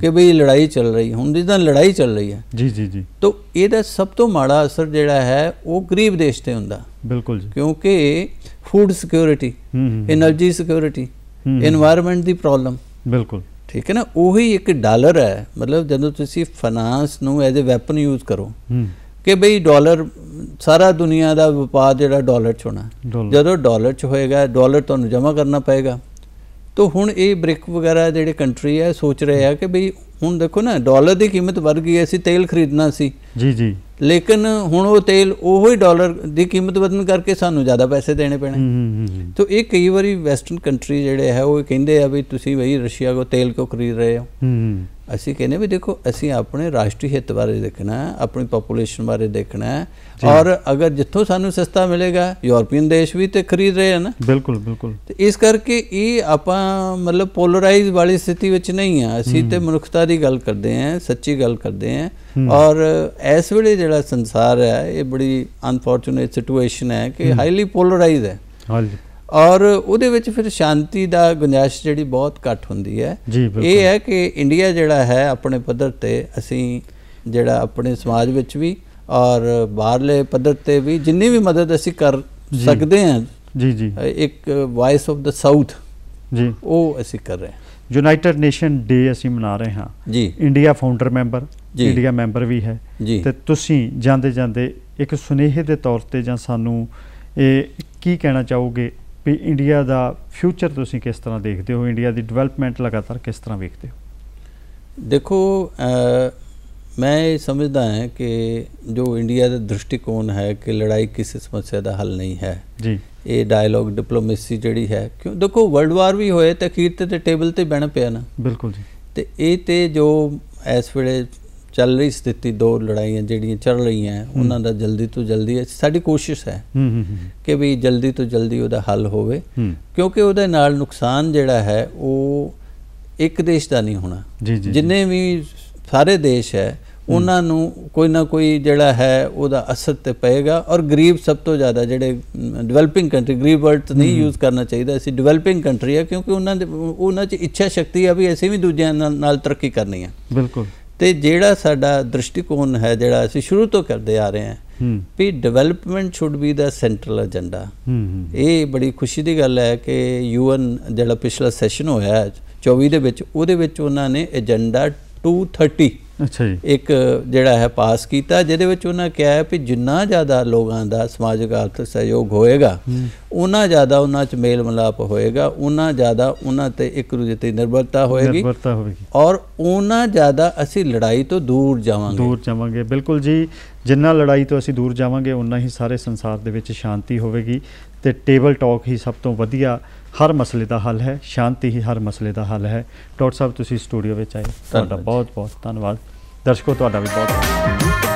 ਕਿ ਭਈ ਲੜਾਈ ਚੱਲ ਰਹੀ ਹੁਣ ਜਿੱਦਾਂ ਲੜਾਈ ਚੱਲ ਰਹੀ ਹੈ ਜੀ ਜੀ ਜੀ ਤਾਂ ਇਹਦਾ ਸਭ ਤੋਂ ਮਾੜਾ ਅਸਰ ਜਿਹੜਾ ਹੈ ਉਹ ਗਰੀਬ ਦੇਸ਼ ਤੇ ਹੁੰਦਾ ਬਿਲਕੁਲ ਜੀ ਕਿਉਂਕਿ food security energy security environment ਦੀ ਪ੍ਰੋਬਲਮ ਬਿਲਕੁਲ ਠੀਕ ਹੈ ਨਾ ਉਹੀ ਇੱਕ ਡਾਲਰ ਹੈ ਮਤਲਬ ਜਦੋਂ ਤੁਸੀਂ ਫਾਈਨਾਂਸ ਨੂੰ ਐਜ਼ ਅ ਵੈਪਨ ਯੂਜ਼ ਕਰੋ ਕਿ ਬਈ ਡਾਲਰ ਸਾਰਾ ਦੁਨੀਆ ਦਾ ਵਪਾਰ ਜਿਹੜਾ ਡਾਲਰ 'ਚ ਹੋਣਾ ਜਦੋਂ ਡਾਲਰ 'ਚ ਹੋਏਗਾ ਡਾਲਰ ਤੁਹਾਨੂੰ ਜਮ੍ਹਾਂ ਕਰਨਾ ਪਏਗਾ ਤੋ ਹੁਣ ਇਹ ਬ੍ਰਿਕ ਵਗੈਰਾ ਜਿਹੜੇ ਕੰਟਰੀ ਹੈ ਸੋਚ ਰਹੇ ਆ ਕਿ ਬਈ ਹੁਣ ਦੇਖੋ ਨਾ ਡਾਲਰ ਦੀ ਕੀਮਤ ਵਧ ਗਈ ਸੀ ਤੇਲ ਖਰੀਦਣਾ ਸੀ ਜੀ ਜੀ ਲੇਕਿਨ ਹੁਣ ਉਹ ਤੇਲ ਉਹੋ ਹੀ ਡਾਲਰ ਦੀ ਕੀਮਤ ਵਧਣ ਕਰਕੇ ਸਾਨੂੰ ਜ਼ਿਆਦਾ ਪੈਸੇ ਦੇਣੇ ਪੈਣੇ ਤੋ ਇਹ ਕਈ ਵਾਰੀ ਵੈਸਟਰਨ ਕੰਟਰੀ ਜਿਹੜੇ ਹੈ ਉਹ ਕਹਿੰਦੇ ਆ ਵੀ ਤੁਸੀਂ ਬਈ ਰਸ਼ੀਆ ਕੋ ਤੇਲ ਕੋ ਖਰੀਦ ਰਹੇ ਹੋ ਅਸੀਂ ਕਹਿੰਦੇ ਵੀ ਦੇਖੋ ਅਸੀਂ ਆਪਣੇ ਰਾਸ਼ਟਰੀ ਹਿੱਤ ਬਾਰੇ ਦੇਖਣਾ ਹੈ ਆਪਣੀ ਪੋਪੂਲੇਸ਼ਨ ਬਾਰੇ ਦੇਖਣਾ ਹੈ ਔਰ ਅਗਰ ਜਿੱਥੋਂ ਸਾਨੂੰ ਸਸਤਾ ਮਿਲੇਗਾ ਯੂਰਪੀਅਨ ਦੇਸ਼ ਵੀ ਤੇ ਖਰੀਦ ਰਹੇ ਹਨ ਬਿਲਕੁਲ ਬਿਲਕੁਲ ਤੇ ਇਸ ਕਰਕੇ ਇਹ ਆਪਾਂ ਮਤਲਬ ਪੋਲਰਾਈਜ਼ ਵਾਲੀ ਸਥਿਤੀ ਵਿੱਚ ਨਹੀਂ ਆ ਅਸੀਂ ਤੇ ਮਨੁੱਖਤਾ ਦੀ ਗੱਲ ਕਰਦੇ ਆਂ ਸੱਚੀ ਗੱਲ ਕਰਦੇ ਆਂ ਔਰ ਇਸ ਵੇਲੇ ਜਿਹੜਾ ਸੰਸਾਰ ਹੈ ਇਹ ਬੜੀ ਅਨਫੋਰਚੂਨੇਟ ਸਿਚੁਏਸ਼ਨ ਹੈ ਕਿ ਹਾਈਲੀ ਪੋਲਰਾਈਜ਼ ਹੈ ਹਾਂਜੀ ਔਰ ਉਹਦੇ ਵਿੱਚ ਫਿਰ ਸ਼ਾਂਤੀ ਦਾ ਗੁੰਜਾਇਸ਼ ਜਿਹੜੀ ਬਹੁਤ ਘੱਟ ਹੁੰਦੀ ਹੈ ਇਹ ਹੈ ਕਿ ਇੰਡੀਆ ਜਿਹੜਾ ਹੈ ਆਪਣੇ ਪੱਧਰ ਤੇ ਅਸੀਂ ਜਿਹੜਾ ਆਪਣੇ ਸਮਾਜ ਵਿੱਚ ਵੀ ਔਰ ਬਾਹਰਲੇ ਪੱਧਰ ਤੇ ਵੀ ਜਿੰਨੀ ਵੀ ਮਦਦ ਅਸੀਂ ਕਰ ਸਕਦੇ ਹਾਂ ਜੀ ਜੀ ਇੱਕ ਵਾਇਸ ਆਫ ਦਾ ਸਾਊਥ ਜੀ ਉਹ ਅਸੀਂ ਕਰ ਰਹੇ ਹਾਂ ਯੂਨਾਈਟਿਡ ਨੇਸ਼ਨ ਡੇ ਅਸੀਂ ਮਨਾ ਰਹੇ ਹਾਂ ਜੀ India founder member India member ਵੀ ਹੈ ਤੇ ਤੁਸੀਂ ਜਾਂਦੇ ਜਾਂਦੇ ਇੱਕ ਸੁਨੇਹੇ ਦੇ ਤੌਰ ਤੇ ਜਾਂ ਸਾਨੂੰ ਇਹ ਕੀ ਕਹਿਣਾ ਚਾਹੋਗੇ ਵੀ ਇੰਡੀਆ ਦਾ ਫਿਊਚਰ ਤੁਸੀਂ ਕਿਸ ਤਰ੍ਹਾਂ ਦੇਖਦੇ ਹੋ ਇੰਡੀਆ ਦੀ ਡਿਵੈਲਪਮੈਂਟ ਲਗਾਤਾਰ ਕਿਸ ਤਰ੍ਹਾਂ ਵੇਖਦੇ ਹੋ ਦੇਖੋ ਮੈਂ ਇਹ ਸਮਝਦਾ ਹਾਂ ਕਿ ਜੋ ਇੰਡੀਆ ਦਾ ਦ੍ਰਿਸ਼ਟੀਕੋਣ ਹੈ ਕਿ ਲੜਾਈ ਕਿਸੇ ਸਮੱਸਿਆ ਦਾ ਹੱਲ ਨਹੀਂ ਹੈ ਜੀ ਇਹ ਡਾਇਲੌਗ ਡਿਪਲੋਮੇਸੀ ਜਿਹੜੀ ਹੈ ਕਿਉਂ ਦੇਖੋ ਵਰਲਡ ਵਾਰ ਵੀ ਹੋਏ ਤਾਂ ਅਖੀਰ ਤੇ ਟੇਬਲ ਤੇ ਬਹਿਣਾ ਪਿਆ ਨਾ ਬਿਲਕੁਲ ਜੀ ਤੇ ਇਹ ਤੇ ਜੋ ਇਸ ਵੇਲੇ ਚੱਲ ਰਹੀ ਸਥਿਤੀ ਦੋ ਲੜਾਈਆਂ ਜਿਹੜੀਆਂ ਚੱਲ ਰਹੀਆਂ ਉਹਨਾਂ ਦਾ ਜਲਦੀ ਤੋਂ ਜਲਦੀ ਸਾਡੀ ਕੋਸ਼ਿਸ਼ ਹੈ ਕਿ ਵੀ ਜਲਦੀ ਤੋਂ ਜਲਦੀ ਉਹਦਾ ਹੱਲ ਹੋਵੇ ਕਿਉਂਕਿ ਉਹਦੇ ਨਾਲ ਨੁਕਸਾਨ ਜਿਹੜਾ ਹੈ ਉਹ ਇੱਕ ਦੇਸ਼ ਦਾ ਨਹੀਂ ਹੋਣਾ ਜਿੰਨੇ ਵੀ ਸਾਰੇ ਦੇਸ਼ ਹੈ ਉਹਨਾਂ ਨੂੰ ਕੋਈ ਨਾ ਕੋਈ ਜਿਹੜਾ ਹੈ ਉਹਦਾ ਅਸਰ ਤੇ ਪਏਗਾ ਔਰ ਗਰੀਬ ਸਭ ਤੋਂ ਜ਼ਿਆਦਾ ਜਿਹੜੇ ਡਿਵੈਲਪਿੰਗ ਕੰਟਰੀ ਗਰੀਬ ਵਰਡ ਨਹੀਂ ਯੂਜ਼ ਕਰਨਾ ਚਾਹੀਦਾ ਅਸੀਂ ਡਿਵੈਲਪਿੰਗ ਕੰਟਰੀ ਹੈ ਕਿਉਂਕਿ ਉਹਨਾਂ ਦੇ ਉਹਨਾਂ 'ਚ ਇੱਛਾ ਸ਼ਕਤੀ ਆ ਵੀ ਅਸੀਂ ਵੀ ਦੂਜਿਆਂ ਨਾਲ ਤਰੱਕੀ ਕਰਨੀ ਹੈ ਬਿਲਕੁਲ ਤੇ ਜਿਹੜਾ ਸਾਡਾ ਦ੍ਰਿਸ਼ਟੀਕੋਣ ਹੈ ਜਿਹੜਾ ਅਸੀਂ ਸ਼ੁਰੂ ਤੋਂ ਕਰਦੇ ਆ ਰਹੇ ਹਾਂ ਵੀ ਡਿਵੈਲਪਮੈਂਟ ਸ਼ੁੱਡ ਬੀ ਦਾ ਸੈਂਟਰਲ ਏਜੰਡਾ ਇਹ ਬੜੀ ਖੁਸ਼ੀ ਦੀ ਗੱਲ ਹੈ ਕਿ ਯੂਐਨ ਜਿਹੜਾ ਪਿਛਲਾ ਸੈਸ਼ਨ ਹੋਇਆ 24 ਦੇ ਵਿੱਚ ਉਹਦੇ ਵਿੱਚ ਉਹਨਾਂ ਨੇ ਏਜੰਡਾ 230 ਅੱਛਾ ਜੀ ਇੱਕ ਜਿਹੜਾ ਹੈ ਪਾਸ ਕੀਤਾ ਜਿਹਦੇ ਵਿੱਚ ਉਹਨਾਂ ਕਿਹਾ ਹੈ ਕਿ ਜਿੰਨਾ ਜ਼ਿਆਦਾ ਲੋਕਾਂ ਦਾ ਸਮਾਜਿਕ ਆਰਥਿਕ ਸਹਿਯੋਗ ਹੋਏਗਾ ਉਹਨਾਂ ਜ਼ਿਆਦਾ ਉਹਨਾਂ 'ਚ ਮੇਲ ਮਲਾਪ ਹੋਏਗਾ ਉਹਨਾਂ ਜ਼ਿਆਦਾ ਉਹਨਾਂ ਤੇ ਇੱਕ ਦੂਜੇ ਤੇ ਨਿਰਭਰਤਾ ਹੋਏਗੀ ਨਿਰਭਰਤਾ ਹੋਏਗੀ ਔਰ ਉਹਨਾਂ ਜ਼ਿਆਦਾ ਅਸੀਂ ਲੜਾਈ ਤੋਂ ਦੂਰ ਜਾਵਾਂਗੇ ਦੂਰ ਜਾਵਾਂਗੇ ਬਿਲਕੁਲ ਜੀ ਜਿੰਨਾ ਲੜਾਈ ਤੋਂ ਅਸੀਂ ਦੂਰ ਜਾਵਾਂਗੇ ਉਨਾ ਹੀ ਸਾਰੇ ਸੰਸਾਰ ਦੇ ਵਿੱਚ ਸ਼ਾਂਤੀ ਹੋਵੇਗੀ ਤੇ ਟੇਬਲ ਟਾਕ ਹੀ ਸਭ ਤੋਂ ਵਧੀਆ ਹਰ ਮਸਲੇ ਦਾ ਹੱਲ ਹੈ ਸ਼ਾਂਤੀ ਹੀ ਹਰ ਮਸਲੇ ਦਾ ਹੱਲ ਹੈ ਡਾਕਟਰ ਸਾਹਿਬ ਤੁਸੀਂ ਸਟੂਡੀਓ ਵਿੱਚ ਆਏ ਤੁਹਾਡਾ ਬਹੁਤ ਬਹੁਤ ਧੰਨਵਾਦ ਦਰਸ਼ਕੋ ਤੁਹਾਡਾ ਵੀ ਬਹੁਤ ਬਹੁਤ